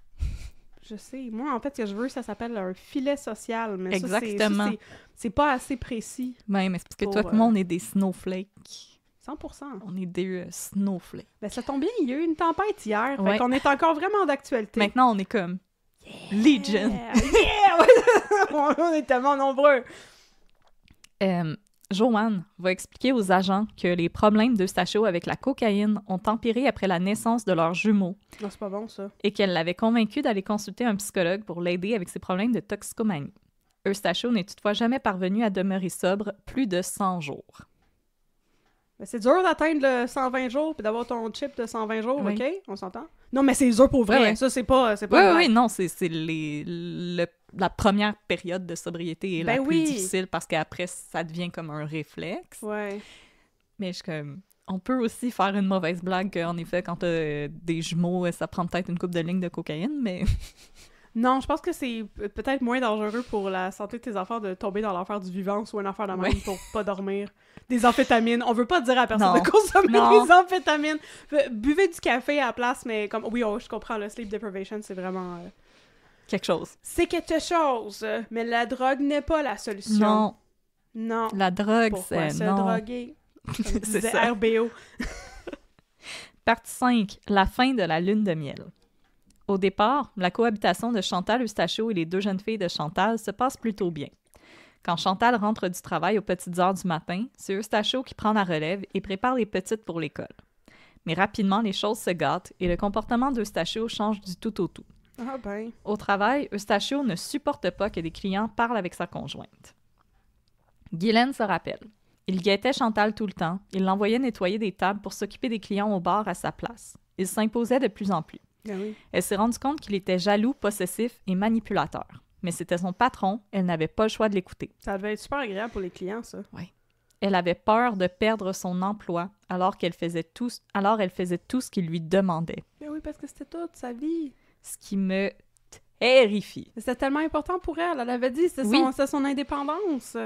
Je sais. Moi, en fait, ce que je veux, ça s'appelle un filet social. Mais Exactement. c'est pas assez précis. mais c'est parce que toi, tout le monde euh, est des snowflakes. 100 On est des euh, ben, ça tombe bien, il y a eu une tempête hier. On est encore vraiment d'actualité. Maintenant, on est comme yeah! Legion. on est tellement nombreux. Euh, Joanne va expliquer aux agents que les problèmes d'Eustachio avec la cocaïne ont empiré après la naissance de leurs jumeaux. c'est pas bon, ça. Et qu'elle l'avait convaincu d'aller consulter un psychologue pour l'aider avec ses problèmes de toxicomanie. Eustachio n'est toutefois jamais parvenu à demeurer sobre plus de 100 jours c'est dur d'atteindre le 120 jours puis d'avoir ton chip de 120 jours, OK? On s'entend? Non, mais c'est dur pour vrai. Ça, c'est pas, c'est Oui, oui, non, c'est, les, la première période de sobriété est la ben plus difficile parce qu'après, ça devient comme un réflexe. Ouais. Mais comme. On peut aussi faire une mauvaise blague qu'en effet, quand t'as euh, des jumeaux, euh, ça prend peut-être une coupe de ligne de cocaïne, mais. Non, je pense que c'est peut-être moins dangereux pour la santé de tes enfants de tomber dans l'enfer du vivant, ou un enfer de pour pour pas dormir. Des amphétamines. On veut pas dire à personne de consommer des amphétamines. Buvez du café à la place, mais comme. Oui, oh, je comprends, le sleep deprivation, c'est vraiment. Euh, quelque chose. C'est quelque chose, mais la drogue n'est pas la solution. Non. Non. La drogue, c'est. se droguer? c'est RBO. Partie 5. La fin de la lune de miel. Au départ, la cohabitation de Chantal Eustachio et les deux jeunes filles de Chantal se passe plutôt bien. Quand Chantal rentre du travail aux petites heures du matin, c'est Eustachio qui prend la relève et prépare les petites pour l'école. Mais rapidement, les choses se gâtent et le comportement d'Eustachio change du tout au tout. Ah ben. Au travail, Eustachio ne supporte pas que des clients parlent avec sa conjointe. Guylaine se rappelle. Il guettait Chantal tout le temps, il l'envoyait nettoyer des tables pour s'occuper des clients au bar à sa place. Il s'imposait de plus en plus. Ben elle s'est rendue compte qu'il était jaloux, possessif et manipulateur. Mais c'était son patron, elle n'avait pas le choix de l'écouter. Ça devait être super agréable pour les clients, ça. Oui. Elle avait peur de perdre son emploi alors qu'elle faisait tout, alors elle faisait tout ce qu'il lui demandait. Ben oui, parce que c'était toute sa vie. Ce qui me terrifie. C'était tellement important pour elle. Elle avait dit, c'est oui. son, indépendance.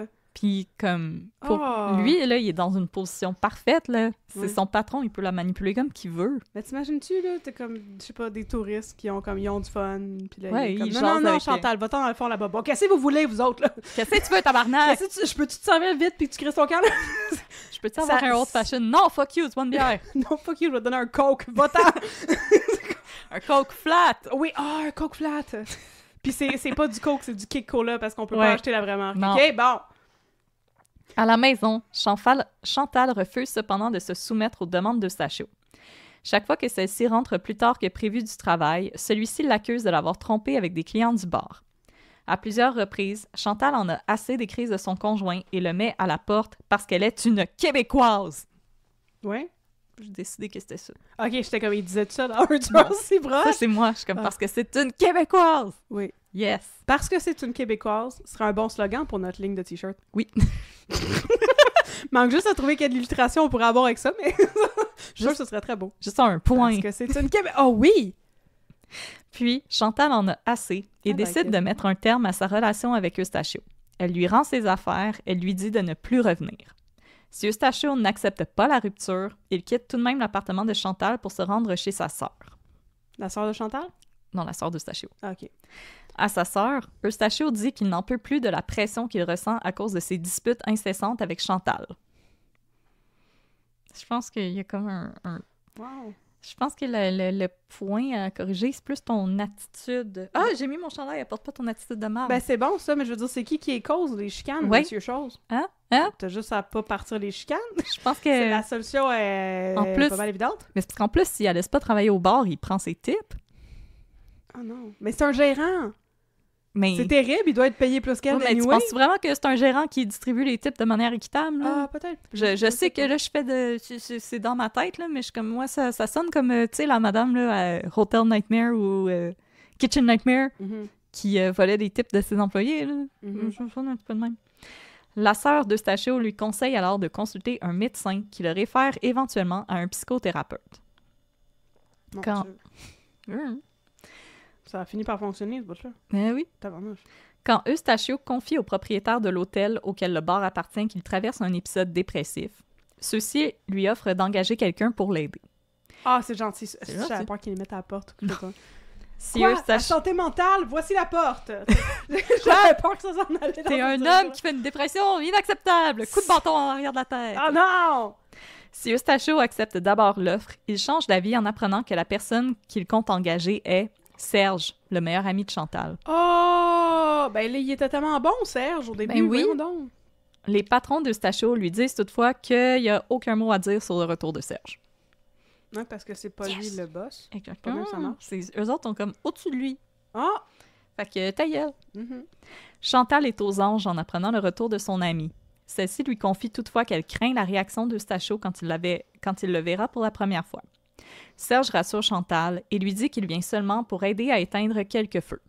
Puis comme ah! lui, là, il est dans une position parfaite. Là. C'est son patron, il peut la manipuler comme qu'il veut. Mais t'imagines-tu, là, t'es comme, je sais pas, des touristes qui ont comme, ils ont du fun. Puis là, ouais, comme, non, non, non, Chantal, Votant va-t'en dans le fond là-bas. Bon, qu'est-ce que vous voulez, vous autres, là? Qu'est-ce que tu veux, tabarnak? Je peux-tu te servir vite puis que tu crées ton camp, Je peux te servir un autre fashion? Non, fuck you, one one non, fuck you, je vais te donner un coke, va un coke flat! Oui, ah, un coke flat! Puis c'est, pas du coke, c'est du kick cola parce qu'on peut pas acheter la vraie Non. Ok, bon. À la maison, Chantal, refuse cependant de se soumettre aux demandes de Sacha. Chaque fois que celle-ci rentre plus tard que prévu du travail, celui-ci l'accuse de l'avoir trompée avec des clients du bar. À plusieurs reprises, Chantal en a assez des crises de son conjoint et le met à la porte parce qu'elle est une Québécoise. Ouais. J'ai décidé que c'était ça. Ok, j'étais comme, il disait ça dans un Ça, c'est moi. Je suis comme, ah. parce que c'est une Québécoise. Oui. Yes. Parce que c'est une Québécoise, ce serait un bon slogan pour notre ligne de t-shirt. Oui. Manque juste à trouver qu'il y a de l'illustration, on pourrait avoir avec ça, mais je sûr que ce serait très beau. Juste un point. Parce que c'est une Québécoise. Oh ah oui! Puis, Chantal en a assez et oh décide de mettre un terme à sa relation avec Eustachio. Elle lui rend ses affaires, elle lui dit de ne plus revenir. Si Eustachio n'accepte pas la rupture, il quitte tout de même l'appartement de Chantal pour se rendre chez sa sœur. La sœur de Chantal? Non, la sœur d'Eustachio. OK. À sa sœur, Eustachio dit qu'il n'en peut plus de la pression qu'il ressent à cause de ses disputes incessantes avec Chantal. Je pense qu'il y a comme un... Wow. Je pense que le, le, point à corriger, c'est plus ton attitude. Ah, j'ai mis mon chandail, porte pas ton attitude de mal. Ben, c'est bon, ça, mais je veux dire, c'est qui qui est cause des chicanes, monsieur Chose? Hein? Hein? T'as juste à pas partir les chicanes. Je pense que. la solution est euh, en plus, pas mal évidente. Mais parce qu'en plus, s'il laisse pas travailler au bord, il prend ses types. Ah, non. Mais c'est un gérant! Mais... C'est terrible, il doit être payé plus qu'elle. Ouais, mais anyway. tu vraiment que c'est un gérant qui distribue les types de manière équitable? Ah, peut-être. Je, sais que là, je fais de. C'est dans ma tête, là, mais je, comme moi, ça, sonne comme, euh, tu sais, la madame, là, à Hotel Nightmare ou euh, Kitchen Nightmare, mhm. qui euh, volait des types de ses employés. Là. Mhm. Je me souviens un petit peu de même. La sœur de d'Eustachio lui conseille alors de consulter un médecin qui le réfère éventuellement à un psychothérapeute. Quand. Hein? Ça a fini par fonctionner, ce bout-là. Eh oui. Quand Eustachio confie au propriétaire de l'hôtel auquel le bar appartient qu'il traverse un épisode dépressif, ceux-ci lui offrent d'engager quelqu'un pour l'aider. Ah, c'est gentil. C'est pas qu'il les mette à la porte ou quoi. Si Quoi? Pour santé mentale, voici la porte! J'avais peur que ça s'en allait un homme qui fait une dépression inacceptable! Coup de bâton en arrière de la tête! Ah oh, non! Si Eustachio accepte d'abord l'offre, il change d'avis en apprenant que la personne qu'il compte engager est Serge, le meilleur ami de Chantal. Oh! Ben il était tellement bon, Serge, au début. Ben oui. Donc. Les patrons d'Eustachio lui disent toutefois qu'il n'y a aucun mot à dire sur le retour de Serge. Non, parce que c'est pas lui le boss. Exactement. Eux autres sont comme au-dessus de lui. Ah! Fait que ta gueule. Mm-hmm. Chantal est aux anges en apprenant le retour de son ami. Celle-ci lui confie toutefois qu'elle craint la réaction stacho quand, il quand il le verra pour la première fois. Serge rassure Chantal et lui dit qu'il vient seulement pour aider à éteindre quelques feux.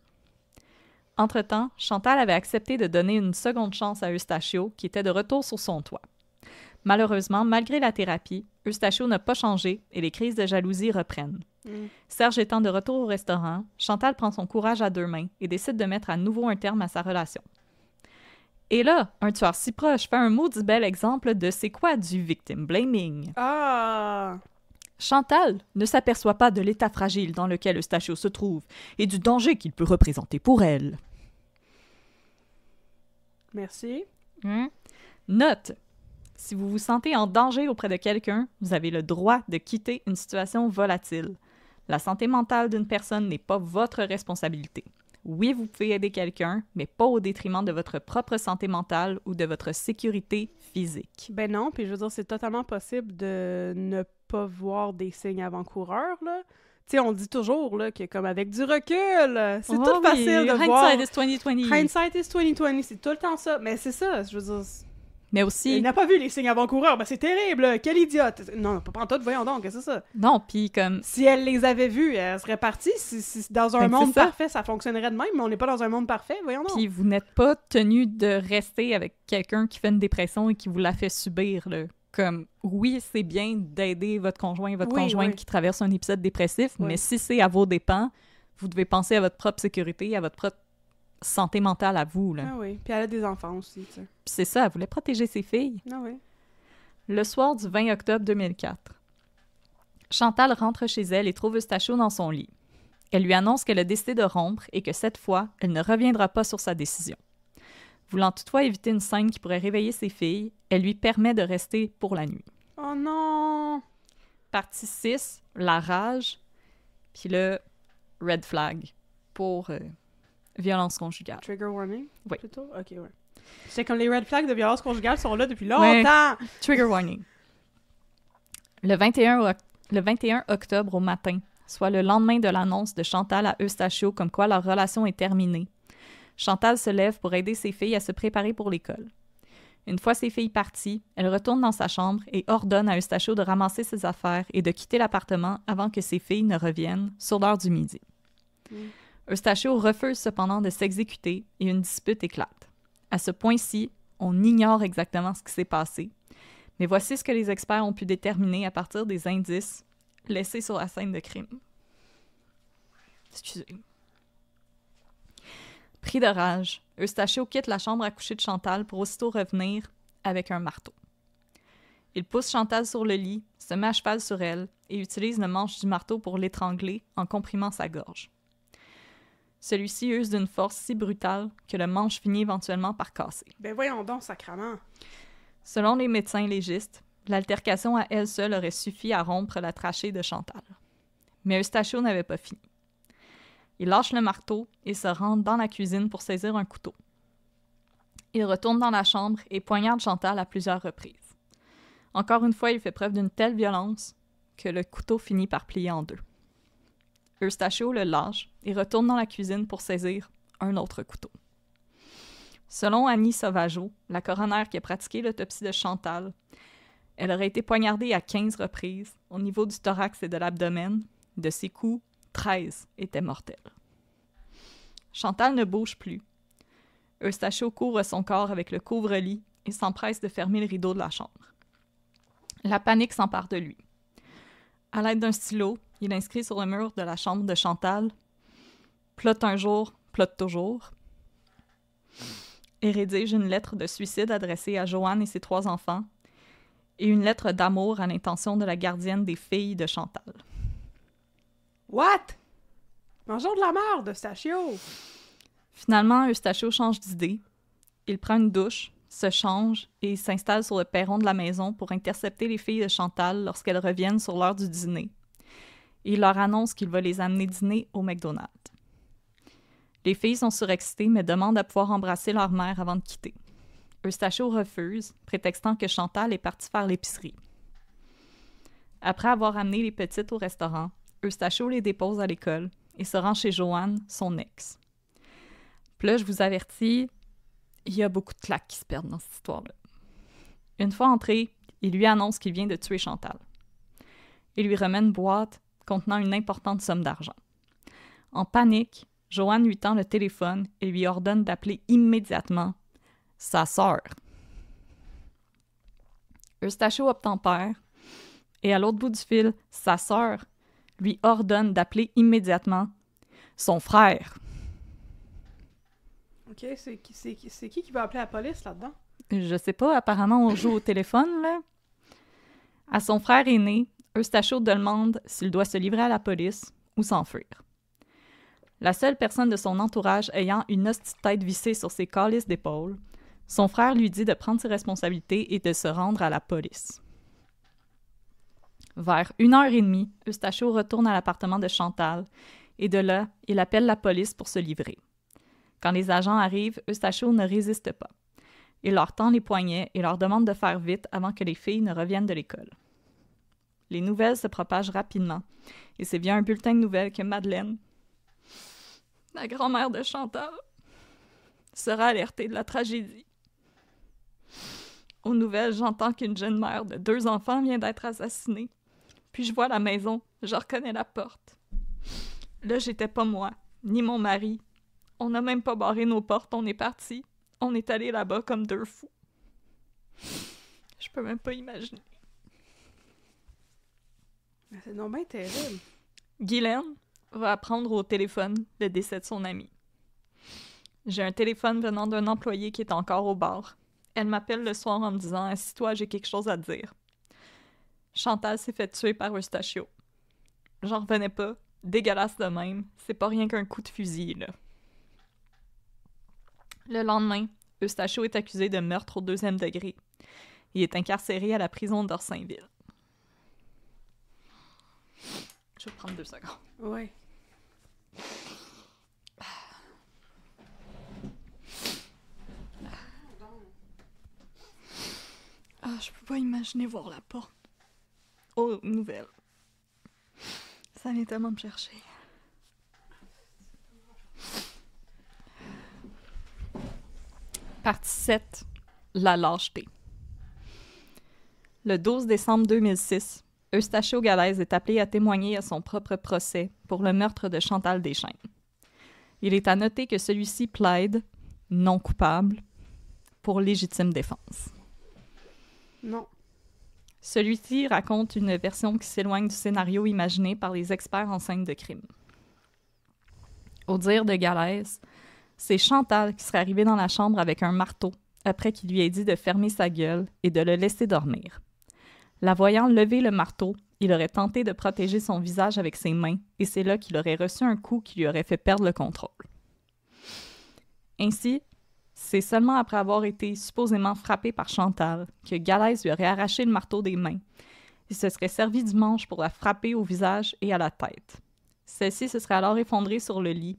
Entre-temps, Chantal avait accepté de donner une seconde chance à Eustachio, qui était de retour sur son toit. Malheureusement, malgré la thérapie, Eustachio n'a pas changé et les crises de jalousie reprennent. Mm. Serge étant de retour au restaurant, Chantal prend son courage à deux mains et décide de mettre à nouveau un terme à sa relation. Et là, un tueur si proche fait un maudit bel exemple de c'est quoi du victim blaming. Ah! Chantal ne s'aperçoit pas de l'état fragile dans lequel Eustachio se trouve et du danger qu'il peut représenter pour elle. Merci. Hmm? Note. Si vous vous sentez en danger auprès de quelqu'un, vous avez le droit de quitter une situation volatile. La santé mentale d'une personne n'est pas votre responsabilité. Oui, vous pouvez aider quelqu'un, mais pas au détriment de votre propre santé mentale ou de votre sécurité physique. Ben non, puis je veux dire, c'est totalement possible de ne pas pas voir des signes avant-coureurs, là. Tu sais, on dit toujours là, que comme avec du recul, c'est oh tout facile de voir. Hindsight is 2020. Hindsight is 2020, c'est tout le temps ça. Mais c'est ça, je veux dire. Mais aussi. Il n'a pas vu les signes avant-coureurs. Ben, c'est terrible. Quelle idiote. Non, pas pantoute, voyons donc, c'est ça. Non, puis comme. Si elle les avait vus, elle serait partie. Si, dans un ben, monde parfait, ça fonctionnerait de même, mais on n'est pas dans un monde parfait, voyons donc. Puis vous n'êtes pas tenu de rester avec quelqu'un qui fait une dépression et qui vous la fait subir, là comme oui, c'est bien d'aider votre conjoint, votre conjointe qui traverse un épisode dépressif, mais si c'est à vos dépens, vous devez penser à votre propre sécurité, à votre propre santé mentale à vous. Là. Ah oui, puis elle a des enfants aussi, c'est ça, elle voulait protéger ses filles. Ah oui. Le soir du 20 octobre 2004, Chantal rentre chez elle et trouve Eustachio dans son lit. Elle lui annonce qu'elle a décidé de rompre et que cette fois, elle ne reviendra pas sur sa décision. Voulant toutefois éviter une scène qui pourrait réveiller ses filles, elle lui permet de rester pour la nuit. Oh non! Partie 6, la rage, puis le red flag pour euh, violence conjugale. Trigger warning? Oui. Plutôt? Ok, ouais. C'est comme les red flags de violence conjugale sont là depuis longtemps! Trigger warning. Le 21, le 21 octobre au matin, soit le lendemain de l'annonce de Chantal à Eustachio comme quoi leur relation est terminée, Chantal se lève pour aider ses filles à se préparer pour l'école. Une fois ses filles parties, elle retourne dans sa chambre et ordonne à Eustachio de ramasser ses affaires et de quitter l'appartement avant que ses filles ne reviennent sur l'heure du midi. Mm. Eustachio refuse cependant de s'exécuter et une dispute éclate. À ce point-ci, on ignore exactement ce qui s'est passé, mais voici ce que les experts ont pu déterminer à partir des indices laissés sur la scène de crime. Excusez. moi Pris de rage, Eustachio quitte la chambre à coucher de Chantal pour aussitôt revenir avec un marteau. Il pousse Chantal sur le lit, se met à sur elle et utilise le manche du marteau pour l'étrangler en comprimant sa gorge. Celui-ci use d'une force si brutale que le manche finit éventuellement par casser. Ben voyons donc, sacrament! Selon les médecins légistes, l'altercation à elle seule aurait suffi à rompre la trachée de Chantal. Mais Eustachio n'avait pas fini. Il lâche le marteau et se rend dans la cuisine pour saisir un couteau. Il retourne dans la chambre et poignarde Chantal à plusieurs reprises. Encore une fois, il fait preuve d'une telle violence que le couteau finit par plier en deux. Eustachio le lâche et retourne dans la cuisine pour saisir un autre couteau. Selon Annie Sauvageau, la coroner qui a pratiqué l'autopsie de Chantal, elle aurait été poignardée à 15 reprises au niveau du thorax et de l'abdomen. De ses coups, 13 étaient mortelles. Chantal ne bouge plus. Eustachio couvre son corps avec le couvre-lit et s'empresse de fermer le rideau de la chambre. La panique s'empare de lui. À l'aide d'un stylo, il inscrit sur le mur de la chambre de Chantal Plotte un jour, plotte toujours et rédige une lettre de suicide adressée à Joanne et ses trois enfants et une lettre d'amour à l'intention de la gardienne des filles de Chantal. What? Mangeons de la mort, Eustachio! Finalement, Eustachio change d'idée. Il prend une douche, se change et s'installe sur le perron de la maison pour intercepter les filles de Chantal lorsqu'elles reviennent sur l'heure du dîner. Il leur annonce qu'il va les amener dîner au McDonald's. Les filles sont surexcitées mais demandent à pouvoir embrasser leur mère avant de quitter. Eustachio refuse, prétextant que Chantal est partie faire l'épicerie. Après avoir amené les petites au restaurant, Eustachio les dépose à l'école et se rend chez Joanne, son ex. Puis je vous avertis, il y a beaucoup de claques qui se perdent dans cette histoire-là. Une fois entré, il lui annonce qu'il vient de tuer Chantal. Il lui remet une boîte contenant une importante somme d'argent. En panique, Joanne lui tend le téléphone et lui ordonne d'appeler immédiatement sa sœur. Eustachio obtempère et à l'autre bout du fil, sa sœur lui ordonne d'appeler immédiatement son frère. OK, c'est qui, qui, va appeler la police là-dedans? Je sais pas, apparemment on joue au téléphone, là. À son frère aîné, Eustachio demande s'il doit se livrer à la police ou s'enfuir. La seule personne de son entourage ayant une hostie tête vissée sur ses calices d'épaule, son frère lui dit de prendre ses responsabilités et de se rendre à la police. Vers une heure et demie, Eustachio retourne à l'appartement de Chantal et de là, il appelle la police pour se livrer. Quand les agents arrivent, Eustachio ne résiste pas. Il leur tend les poignets et leur demande de faire vite avant que les filles ne reviennent de l'école. Les nouvelles se propagent rapidement et c'est via un bulletin de nouvelles que Madeleine, la grand-mère de Chantal, sera alertée de la tragédie. Aux nouvelles, j'entends qu'une jeune mère de deux enfants vient d'être assassinée puis je vois la maison, je reconnais la porte. Là, j'étais pas moi, ni mon mari. On n'a même pas barré nos portes, on est parti. On est allé là-bas comme deux fous. Je peux même pas imaginer. C'est non terrible. Guylaine va apprendre au téléphone le décès de son ami. J'ai un téléphone venant d'un employé qui est encore au bar. Elle m'appelle le soir en me disant Assis-toi, j'ai quelque chose à te dire. Chantal s'est fait tuer par Eustachio. J'en revenais pas. Dégueulasse de même. C'est pas rien qu'un coup de fusil, là. Le lendemain, Eustachio est accusé de meurtre au deuxième degré. Il est incarcéré à la prison d'Orsainville. Je vais prendre deux secondes. Oui. Ah, je peux pas imaginer voir la porte. Nouvelle nouvelles. Ça vient tellement me chercher. Partie 7. La lâcheté. Le 12 décembre 2006, Eustachio Galaise est appelé à témoigner à son propre procès pour le meurtre de Chantal Deschênes. Il est à noter que celui-ci plaide non coupable pour légitime défense. Non. Celui-ci raconte une version qui s'éloigne du scénario imaginé par les experts en scène de crime. Au dire de Galès, c'est Chantal qui serait arrivée dans la chambre avec un marteau après qu'il lui ait dit de fermer sa gueule et de le laisser dormir. La voyant lever le marteau, il aurait tenté de protéger son visage avec ses mains et c'est là qu'il aurait reçu un coup qui lui aurait fait perdre le contrôle. Ainsi, c'est seulement après avoir été supposément frappé par Chantal que Galaise lui aurait arraché le marteau des mains. Il se serait servi du manche pour la frapper au visage et à la tête. Celle-ci se serait alors effondrée sur le lit,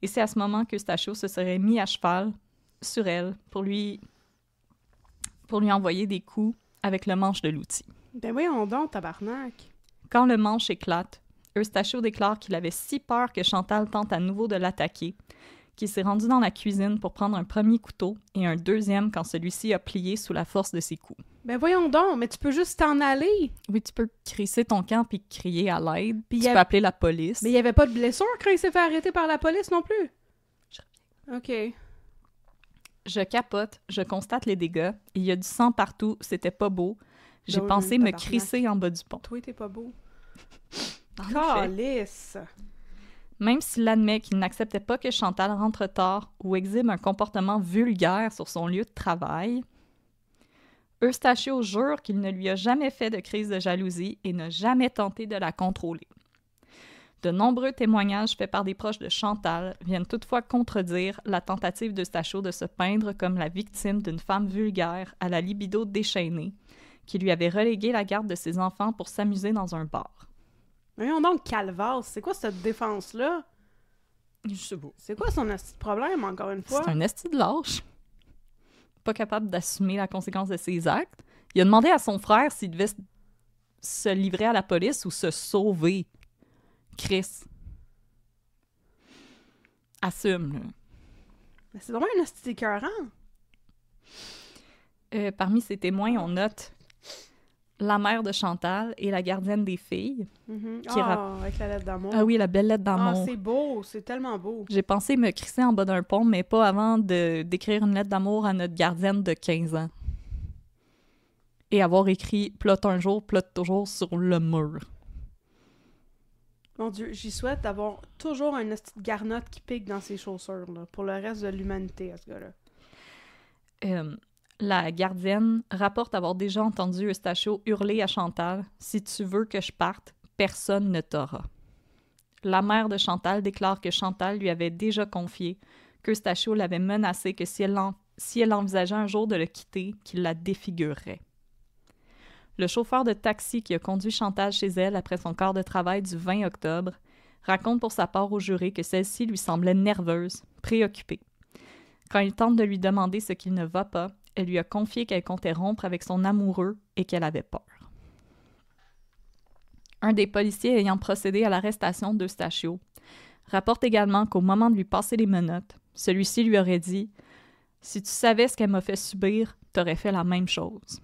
et c'est à ce moment que se serait mis à cheval sur elle pour lui, pour lui envoyer des coups avec le manche de l'outil. Ben oui, on donne, tabarnak. Quand le manche éclate, Eustachio déclare qu'il avait si peur que Chantal tente à nouveau de l'attaquer qui s'est rendu dans la cuisine pour prendre un premier couteau et un deuxième quand celui-ci a plié sous la force de ses coups. Ben voyons donc, mais tu peux juste t'en aller. Oui, tu peux crisser ton camp puis crier à l'aide, puis tu peux appeler la police. Mais il n'y avait pas de blessure quand il s'est fait arrêter par la police non plus. Je... OK. Je capote, je constate les dégâts, il y a du sang partout, c'était pas beau. J'ai pensé me crisser en bas du pont. Toi, t'es pas beau. Calice! Même s'il admet qu'il n'acceptait pas que Chantal rentre tard ou exhibe un comportement vulgaire sur son lieu de travail, Eustachio jure qu'il ne lui a jamais fait de crise de jalousie et n'a jamais tenté de la contrôler. De nombreux témoignages faits par des proches de Chantal viennent toutefois contredire la tentative d'Eustachio de se peindre comme la victime d'une femme vulgaire à la libido déchaînée, qui lui avait relégué la garde de ses enfants pour s'amuser dans un bar. Voyons donc, Calvars, c'est quoi cette défense-là? Je sais pas. C'est quoi son esti de problème, encore une fois? C'est un esti de lâche. Pas capable d'assumer la conséquence de ses actes. Il a demandé à son frère s'il devait se livrer à la police ou se sauver. Chris. Assume, c'est vraiment un esti écœurant. Euh, parmi ses témoins, on note la mère de Chantal et la gardienne des filles. Mm-hmm. qui ah, avec la lettre d'amour. Ah oui, la belle lettre d'amour. Ah, c'est beau, c'est tellement beau. J'ai pensé me crisser en bas d'un pont, mais pas avant d'écrire une lettre d'amour à notre gardienne de 15 ans. Et avoir écrit « Plotte un jour, plotte toujours » sur le mur. Mon Dieu, j'y souhaite d'avoir toujours une petite garnotte qui pique dans ses chaussures, là, pour le reste de l'humanité, à ce gars-là. Euh, la gardienne rapporte avoir déjà entendu Eustachio hurler à Chantal Si tu veux que je parte, personne ne t'aura. La mère de Chantal déclare que Chantal lui avait déjà confié qu'Eustachio l'avait menacé que si elle, envisageait un jour de le quitter, qu'il la défigurerait. Le chauffeur de taxi qui a conduit Chantal chez elle après son quart de travail du 20 octobre raconte pour sa part au juré que celle-ci lui semblait nerveuse, préoccupée. Quand il tente de lui demander ce qu'il ne va pas, elle lui a confié qu'elle comptait rompre avec son amoureux et qu'elle avait peur. Un des policiers ayant procédé à l'arrestation d'Eustachio rapporte également qu'au moment de lui passer les menottes, celui-ci lui aurait dit Si tu savais ce qu'elle m'a fait subir, t'aurais fait la même chose.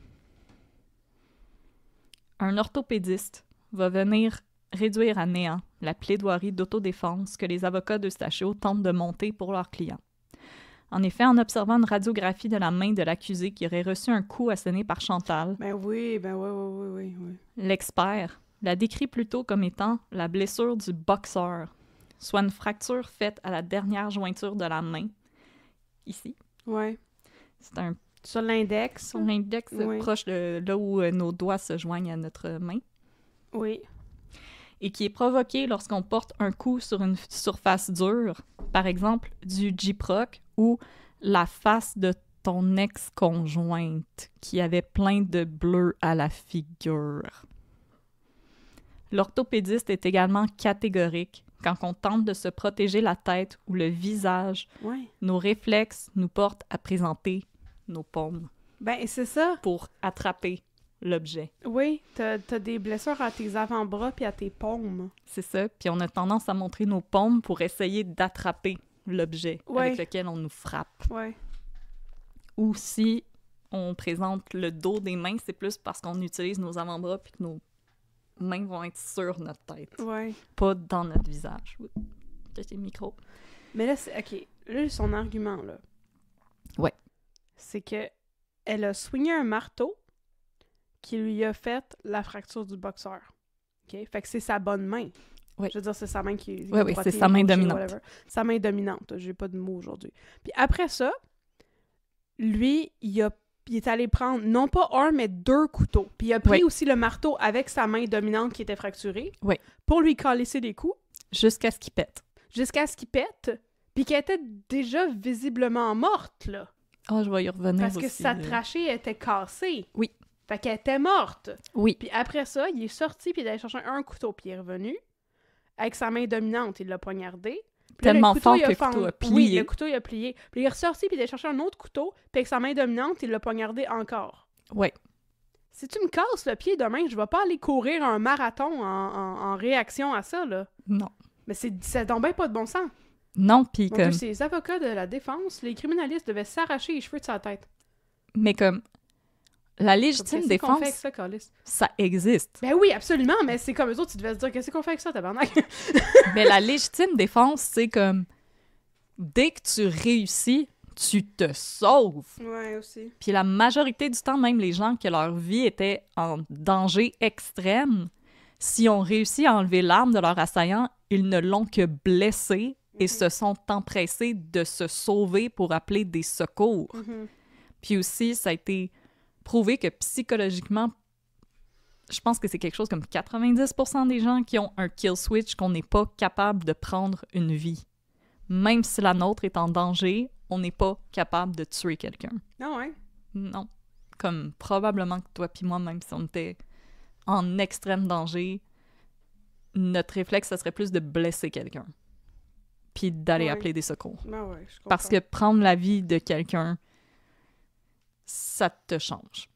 Un orthopédiste va venir réduire à néant la plaidoirie d'autodéfense que les avocats d'Eustachio tentent de monter pour leurs clients. En effet, en observant une radiographie de la main de l'accusé qui aurait reçu un coup asséné par Chantal, ben oui, ben L'expert la décrit plutôt comme étant la blessure du boxeur, soit une fracture faite à la dernière jointure de la main, ici. Ouais. C'est un sur l'index. Sur l'index, proche de là où euh, nos doigts se joignent à notre main. Oui. Et qui est provoqué lorsqu'on porte un coup sur une surface dure, par exemple du G-PROC ou la face de ton ex-conjointe qui avait plein de bleu à la figure. L'orthopédiste est également catégorique. Quand on tente de se protéger la tête ou le visage, nos réflexes nous portent à présenter nos paumes. Ben, c'est ça. Pour attraper l'objet. Oui, t'as as des blessures à tes avant-bras puis à tes paumes. C'est ça. Puis on a tendance à montrer nos paumes pour essayer d'attraper l'objet avec lequel on nous frappe. Ou si on présente le dos des mains, c'est plus parce qu'on utilise nos avant-bras puis que nos mains vont être sur notre tête. Pas dans notre visage. micro. Mais là, c'est... OK. Là, son argument, là. Ouais. C'est que elle a swingé un marteau qui lui a fait la fracture du boxeur. OK? Fait que c'est sa bonne main. Je veux dire, c'est sa main qui. est... — oui, oui, c'est sa main dominante. Sa main dominante. J'ai pas de mots aujourd'hui. Puis après ça, lui, il, a, il est allé prendre non pas un, mais deux couteaux. Puis il a pris aussi le marteau avec sa main dominante qui était fracturée oui. pour lui calisser des coups. Jusqu'à ce qu'il pète. Jusqu'à ce qu'il pète, puis qu'elle était déjà visiblement morte, là. Ah, oh, je vais y revenir Parce que sa trachée était cassée. Oui. Fait qu'elle était morte. Oui. Puis après ça, il est sorti, puis il est allé chercher un couteau, puis il est revenu avec sa main dominante, il l'a poignardé. Tellement fort que le couteau a plié. le couteau, il a plié. Puis il est ressorti, puis il a cherché un autre couteau, puis avec sa main dominante, il l'a poignardé encore. Oui. Si tu me casses le pied demain, je vais pas aller courir un marathon en, réaction à ça, là. Non. Mais c'est, ça tombe pas de bon sens. Non, puis comme... tous ces avocats de la défense, les criminalistes devaient s'arracher les cheveux de sa tête. Mais comme, la légitime défense, ça, existe. Ben oui, absolument, mais c'est comme eux autres, tu devais se dire, qu'est-ce qu'on fait avec ça, tabarnak? mais la légitime défense, c'est comme, dès que tu réussis, tu te sauves. Ouais, aussi. Puis la majorité du temps, même les gens que leur vie était en danger extrême, si on réussit à enlever l'arme de leur assaillant, ils ne l'ont que blessé et mhm. se sont empressés de se sauver pour appeler des secours. Mhm. Puis aussi, ça a été prouver que psychologiquement, je pense que c'est quelque chose comme 90% des gens qui ont un kill switch qu'on n'est pas capable de prendre une vie. Même si la nôtre est en danger, on n'est pas capable de tuer quelqu'un. Non, ah ouais. Non. Comme probablement que toi puis moi, même si on était en extrême danger, notre réflexe, ça serait plus de blesser quelqu'un. Puis d'aller appeler des secours. Ah Parce que prendre la vie de quelqu'un, ça te change.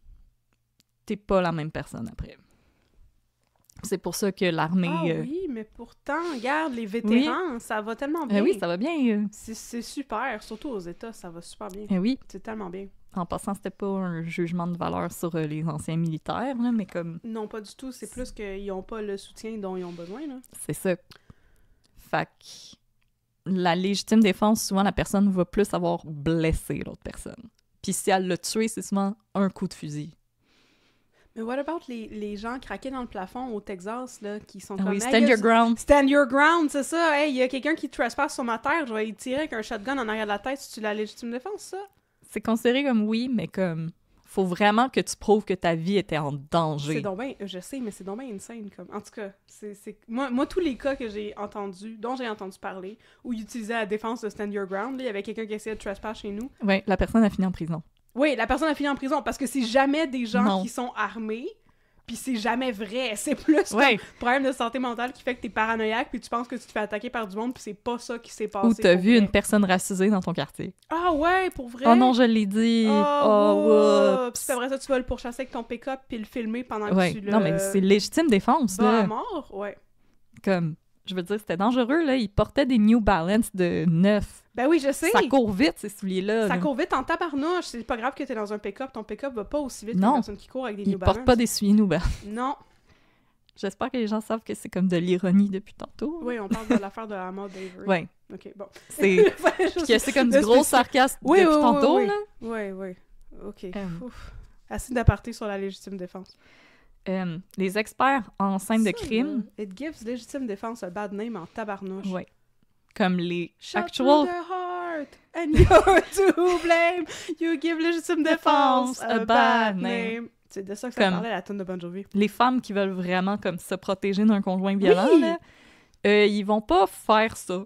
T'es pas la même personne après. C'est pour ça que l'armée. Ah euh, oui, mais pourtant, regarde, les vétérans, ça va tellement euh, bien. oui, ça va bien. Euh. C'est super, surtout aux États, ça va super bien. oui. C'est tellement bien. En passant, c'était pas un jugement de valeur sur les anciens militaires, mais comme. Non, pas du tout. C'est plus qu'ils n'ont pas le soutien dont ils ont besoin. C'est ça. Fait la légitime défense, souvent, la personne va plus avoir blessé l'autre personne. Puis si elle l'a tué, c'est seulement un coup de fusil. Mais what about les, les, gens craqués dans le plafond au Texas, là, qui sont ah comme... stand your ground. Stand your ground, c'est ça. Hey, il y a quelqu'un qui trespasse sur ma terre, je vais y tirer avec un shotgun en arrière de la tête si tu la légitime défense, ça. C'est considéré comme oui, mais comme faut vraiment que tu prouves que ta vie était en danger. C'est dommage, je sais, mais c'est donc bien insane. Comme... En tout cas, c'est, Moi, moi, tous les cas que j'ai entendus, dont j'ai entendu parler, où ils utilisaient la défense de Stand Your Ground, il y avait quelqu'un qui essayait de trespasser chez nous. Oui, la personne a fini en prison. Oui, la personne a fini en prison parce que c'est jamais des gens qui sont armés puis c'est jamais vrai. C'est plus ouais. problème de santé mentale qui fait que t'es paranoïaque, puis tu penses que tu te fais attaquer par du monde, puis c'est pas ça qui s'est passé. Ou t'as vu une personne racisée dans ton quartier. Ah ouais, pour vrai? Oh non, je l'ai dit! Ah, oh, vrai Puis vrai ça, tu vas le pourchasser avec ton pick-up, puis le filmer pendant que tu le... Non, mais c'est légitime défense, bah, là. mort, ouais. Comme, je veux dire, c'était dangereux, là. Il portait des New Balance de neuf. Ben oui, je sais. Ça court vite, ces souliers-là. Ça court vite en tabarnouche. C'est pas grave que t'es dans un pick-up. Ton pick-up va pas aussi vite que qu'une personne qui court avec des New Ils portent pas des souliers New Non. J'espère que les gens savent que c'est comme de l'ironie depuis tantôt. Oui, on parle de l'affaire de mort Avery. Oui. OK, bon. C'est que c'est comme du gros sarcasme oui, depuis tantôt, là. Oui, oui. OK. Euh. Assez sur la légitime défense. Euh, les experts en scène de crime... It gives légitime défense a bad name en tabarnouche. Oui comme les Shot actual. The heart, and you're to blame. You give légitime défense a, a bad name. C'est de ça que ça parlait la tune de Bon Jovi. Les femmes qui veulent vraiment comme se protéger d'un conjoint violent, oui. là, euh, ils vont pas faire ça.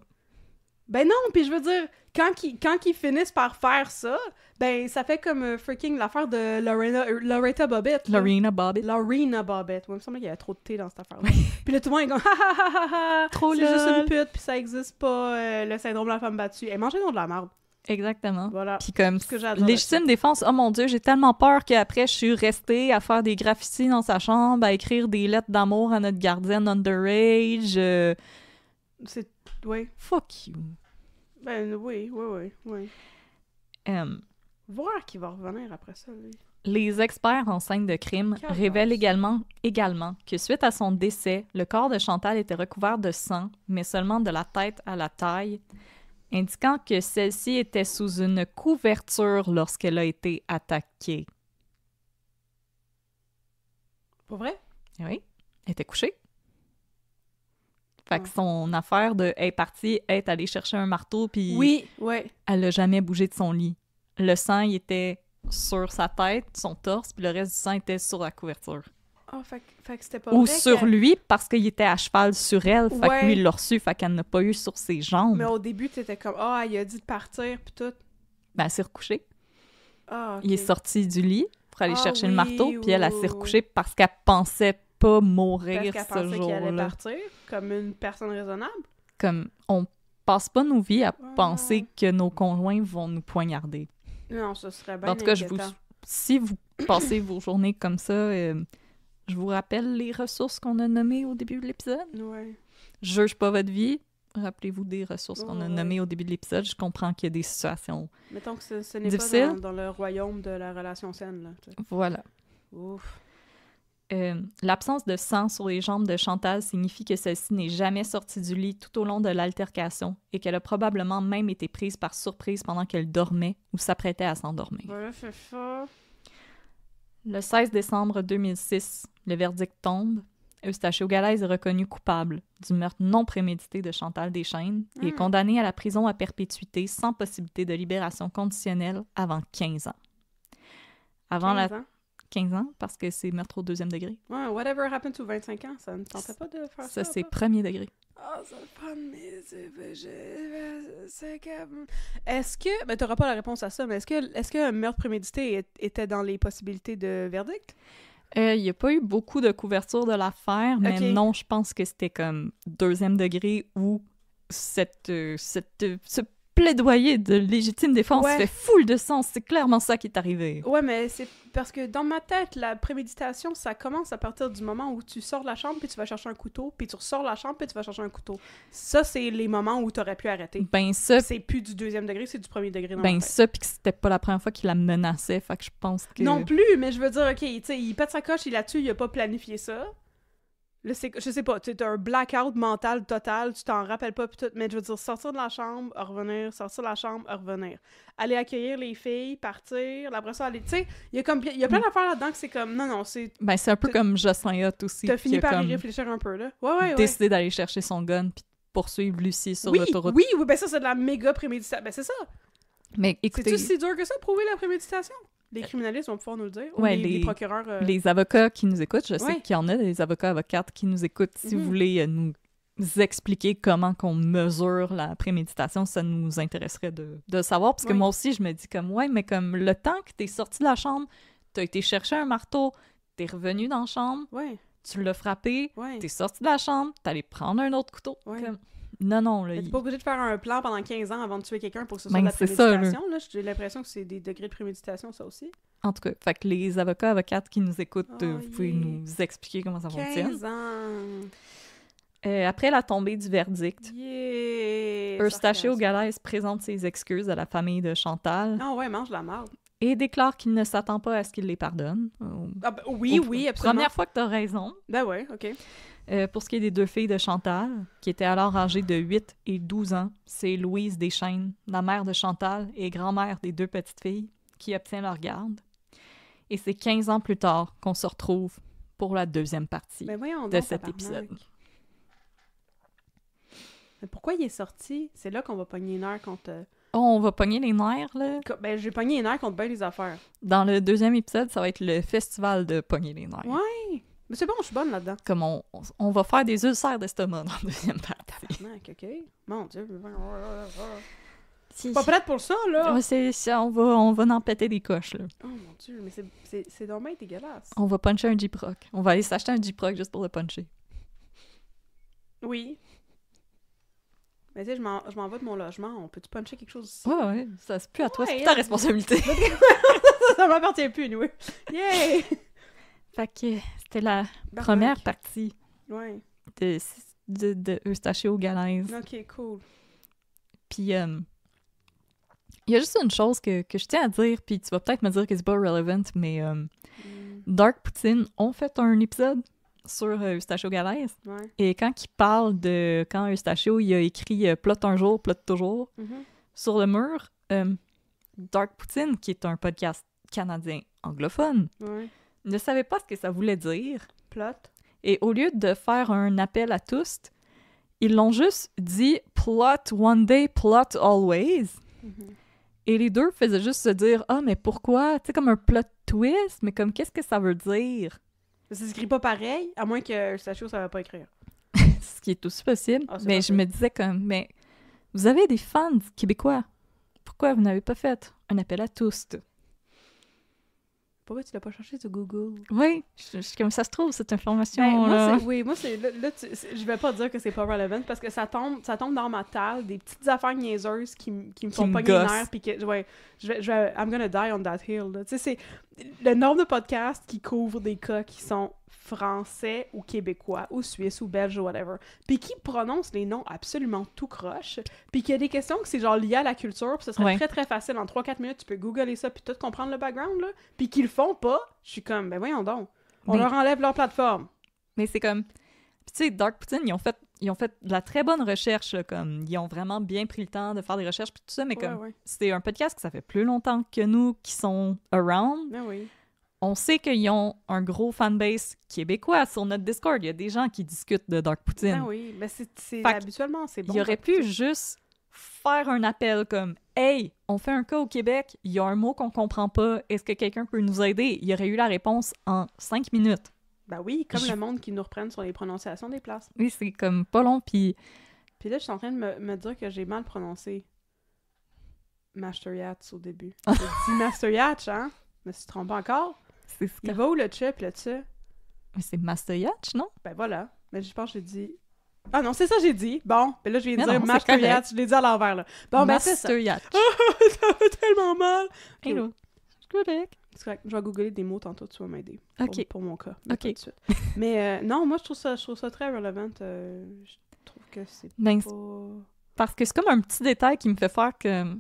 Ben non, puis je veux dire, quand ils, quand finissent par faire ça, ben ça fait comme euh, freaking l'affaire de Lorena, euh, Loretta Bobbitt. Lorena Bobbitt. Lorena Bobbitt. Moi, il me semble qu'il y a trop de thé dans cette affaire-là. puis là, tout le monde est comme, ha ha ha ha trop c'est juste une pute, puis ça existe pas, euh, le syndrome de la femme battue. Et mangez donc de la merde. Exactement. Voilà. Puis comme que légitime défense, oh mon dieu, j'ai tellement peur qu'après je suis restée à faire des graffitis dans sa chambre, à écrire des lettres d'amour à notre gardienne underage. C'est ouais. Fuck you. Ben oui, oui, oui. oui. Voir qui va revenir après ça, Les experts en scène de crime révèlent également, également que suite à son décès, le corps de Chantal était recouvert de sang, mais seulement de la tête à la taille, indiquant que celle-ci était sous une couverture lorsqu'elle a été attaquée. Pour vrai? Oui, elle était couchée. Fait que son affaire de est partie, est allée chercher un marteau, puis oui, ouais. elle n'a jamais bougé de son lit. Le sang, était sur sa tête, son torse, puis le reste du sang était sur la couverture. Ah, Ou sur lui, parce qu'il était à cheval sur elle, fait lui, il l'a reçu, fait qu'elle n'a pas eu sur ses jambes. Mais au début, c'était comme « Ah, il a dit de partir, puis tout. » Ben, elle s'est recouchée. Ah, il est sorti du lit pour aller ah chercher le marteau, puis elle, a s'est recouchée parce qu'elle pensait pas mourir ce jour-là. qu'elle allait partir comme une personne raisonnable. Comme on passe pas nos vies à penser que nos conjoints vont nous poignarder. Non, ce serait bien. En tout cas, je vous, si vous passez vos journées comme ça, euh, je vous rappelle les ressources qu'on a nommées au début de l'épisode. Ouais. Juge pas votre vie. Rappelez-vous des ressources qu'on a nommées au début de l'épisode. Je comprends qu'il y a des situations Mettons que ce, n'est pas dans, dans, le royaume de la relation saine. Là, voilà. Ouf. Euh, l'absence de sang sur les jambes de Chantal signifie que celle-ci n'est jamais sortie du lit tout au long de l'altercation et qu'elle a probablement même été prise par surprise pendant qu'elle dormait ou s'apprêtait à s'endormir. Bah le 16 décembre 2006, le verdict tombe. Eustachio Galaise est reconnu coupable du meurtre non prémédité de Chantal Deschênes et est hmm. condamné à la prison à perpétuité sans possibilité de libération conditionnelle avant 15 ans. Avant la 15 ans parce que c'est meurtre au deuxième degré. Ouais, whatever happened to 25 ans, ça ne tentait pas de faire ça. Ça, c'est premier degré. Oh, ah, c'est Est-ce que... Ben, tu n'auras pas la réponse à ça, mais est-ce que, est-ce que meurtre prémédité était dans les possibilités de verdict? Euh, il n'y a pas eu beaucoup de couverture de l'affaire, mais non, je pense que c'était comme deuxième degré ou cette, euh, cette, euh, ce plaidoyer de légitime défense fait foule de sens. C'est clairement ça qui est arrivé. Ouais, mais c'est parce que dans ma tête, la préméditation, ça commence à partir du moment où tu sors de la chambre puis tu vas chercher un couteau, puis tu ressors de la chambre puis tu vas chercher un couteau. Ça, c'est les moments où tu aurais pu arrêter. Ben ça. C'est plus du deuxième degré, c'est du premier degré. Dans ben ça, puis que c'était pas la première fois qu'il la menaçait. Fait que je pense que. Non plus, mais je veux dire, OK, tu sais, il pète sa coche, il la tue, il a pas planifié ça je sais pas, tu as un blackout mental total, tu t'en rappelles pas, pis tout, mais je veux dire, sortir de la chambre, revenir, sortir de la chambre, revenir. Aller accueillir les filles, partir, la ça, aller. Tu sais, il y a comme y a plein mm. d'affaires là-dedans que c'est comme, non, non, c'est. Ben, c'est un peu comme Jocelyn Hutt aussi. T'as fini par y réfléchir un peu, là. Ouais, ouais, ouais. Décider d'aller chercher son gun, puis poursuivre Lucie sur l'autoroute. Oui, oui, ben ça, c'est de la méga préméditation. Ben, c'est ça. Mais écoutez. C'est-tu si dur que ça, prouver la préméditation? Les euh, criminalistes vont pouvoir nous le dire. les, procureurs. Euh, les avocats qui nous écoutent, je sais qu'il y en a des avocats avocates qui nous écoutent. Si vous mhm. voulez euh, nous expliquer comment qu'on mesure la préméditation, ça nous intéresserait de, savoir. Parce que moi aussi, je me dis comme, ouais, mais comme le temps que es sorti de la chambre, as été chercher un marteau, t'es revenu dans la chambre, tu l'as frappé, t'es sorti de la chambre, es allé prendre un autre couteau. Non, non. Là, T'es pas obligé de faire un plan pendant 15 ans avant de tuer quelqu'un pour que ce soit de ben, la préméditation. là. J'ai l'impression que c'est des degrés de préméditation, ça aussi. En tout cas, fait que les avocats, avocates qui nous écoutent, euh, vous pouvez nous expliquer comment ça 15 fonctionne. ans! Euh, après la tombée du verdict, yeah, Eustachio Galais présente ses excuses à la famille de Chantal. Ah ouais, mange la marde et déclare qu'il ne s'attend pas à ce qu'il les pardonne. Ah, ben, oui, oui, absolument. Première fois que tu as raison. Ben ouais, OK. Euh, pour ce qui est des deux filles de Chantal, qui étaient alors âgées de 8 et 12 ans, c'est Louise Deschaines, la mère de Chantal et grand-mère des deux petites filles, qui obtient leur garde. Et c'est 15 ans plus tard qu'on se retrouve pour la deuxième partie ben de cet épisode. pourquoi il est sorti? C'est là qu'on va pogner une heure contre euh, Oh, on va pogner les nerfs, là. Ben, j'ai pogné les nerfs contre ben les affaires. Dans le deuxième épisode, ça va être le festival de pogner les nerfs. Ouais! Mais c'est bon, je suis bonne là-dedans. Comme on, on, va faire des ulcères d'estomac dans la deuxième partie. Tabarnak, ok. Mon Dieu. Si, pas prête pour ça, là! Ouais, c'est, on, va, on va en péter des coches, là. Oh mon Dieu, mais c'est, c'est, c'est dommage dégueulasse. On va puncher un Jeep On va aller s'acheter un Jeep Rock juste pour le puncher. Oui. Mais tu je m'en vais de mon logement, on peut-tu puncher quelque chose ici? Ouais, ouais, ça c'est plus à toi, c'est ta responsabilité. ça m'appartient plus, nous. Yay! Fait que c'était la première partie ouais. de, de, de Eustachio Galaise. Ok, cool. Puis, euh, il y a juste une chose que, que je tiens à dire, puis tu vas peut-être me dire que c'est pas relevant, mais euh, mm. Dark Poutine ont fait un épisode sur Eustachio Galais. Et quand il parle de quand Eustachio il a écrit euh, Plot un jour, plot toujours, mm-hmm. sur le mur, euh, Dark Poutine, qui est un podcast canadien anglophone, ne savait pas ce que ça voulait dire. Plot. Et au lieu de faire un appel à tous, ils l'ont juste dit plot one day, plot always. Mm-hmm. Et les deux faisaient juste se dire Ah, mais pourquoi Tu sais, comme un plot twist, mais comme qu'est-ce que ça veut dire ça s'écrit pas pareil, à moins que Eustachio, ça va pas écrire. Ce qui est aussi possible. Ah, mais je me disais comme, mais vous avez des fans québécois. Pourquoi vous n'avez pas fait un appel à tous? pourquoi tu l'as pas cherché sur Google? Oui, comme ça se trouve, cette information. Ben, là. Moi, oui, moi, c'est, là, je vais pas dire que c'est pas relevant parce que ça tombe, ça tombe dans ma table, des petites affaires niaiseuses qui, qui me font pas nerfs. Puis que, ouais, je vais, je vais, I'm gonna die on that hill. Tu sais, c'est le nombre de podcasts qui couvrent des cas qui sont français ou québécois ou suisse ou belge ou whatever, puis qui prononce les noms absolument tout croche, puis qu'il y a des questions que c'est genre lié à la culture, puis ce serait très très facile, en 3-4 minutes, tu peux googler ça puis tout comprendre le background, là, puis qu'ils le font pas, je suis comme, ben voyons donc, on leur enlève leur plateforme. Mais c'est comme, tu sais, Dark Poutine, ils ont fait ils ont fait de la très bonne recherche, comme ils ont vraiment bien pris le temps de faire des recherches puis tout ça, mais comme c'est un podcast que ça fait plus longtemps que nous qui sont around. Ben oui on sait qu'ils ont un gros fanbase québécois sur notre Discord. Il y a des gens qui discutent de Dark Poutine. Ah oui, mais c'est habituellement, c'est bon. Il aurait pu juste faire un appel comme Hey, on fait un cas au Québec, il y a un mot qu'on comprend pas, est-ce que quelqu'un peut nous aider Il y aurait eu la réponse en cinq minutes. Ben oui, comme le monde qui nous reprenne sur les prononciations des places. Oui, c'est comme pas long, puis. Puis là, je suis en train de me, dire que j'ai mal prononcé Master Yatch au début. J'ai dit Master Yatch, hein Je me suis trompée encore c'est Il va où le chip là le Mais c'est Mastoyatch, non? Ben voilà. Mais je pense que j'ai dit. Ah non, c'est ça j'ai dit. Bon, ben là, je viens de dire non, Je l'ai dit à l'envers, là. Bon, ben c'est ça. Ah, ça fait tellement mal. Hello. correct. C'est Je vais googler des mots tantôt, tu vas m'aider. Pour, pour, mon cas. OK. Mais euh, non, moi, je trouve ça, je trouve ça très relevant. Euh, je trouve que c'est ben, pas... Parce que c'est comme un petit détail qui me fait faire que...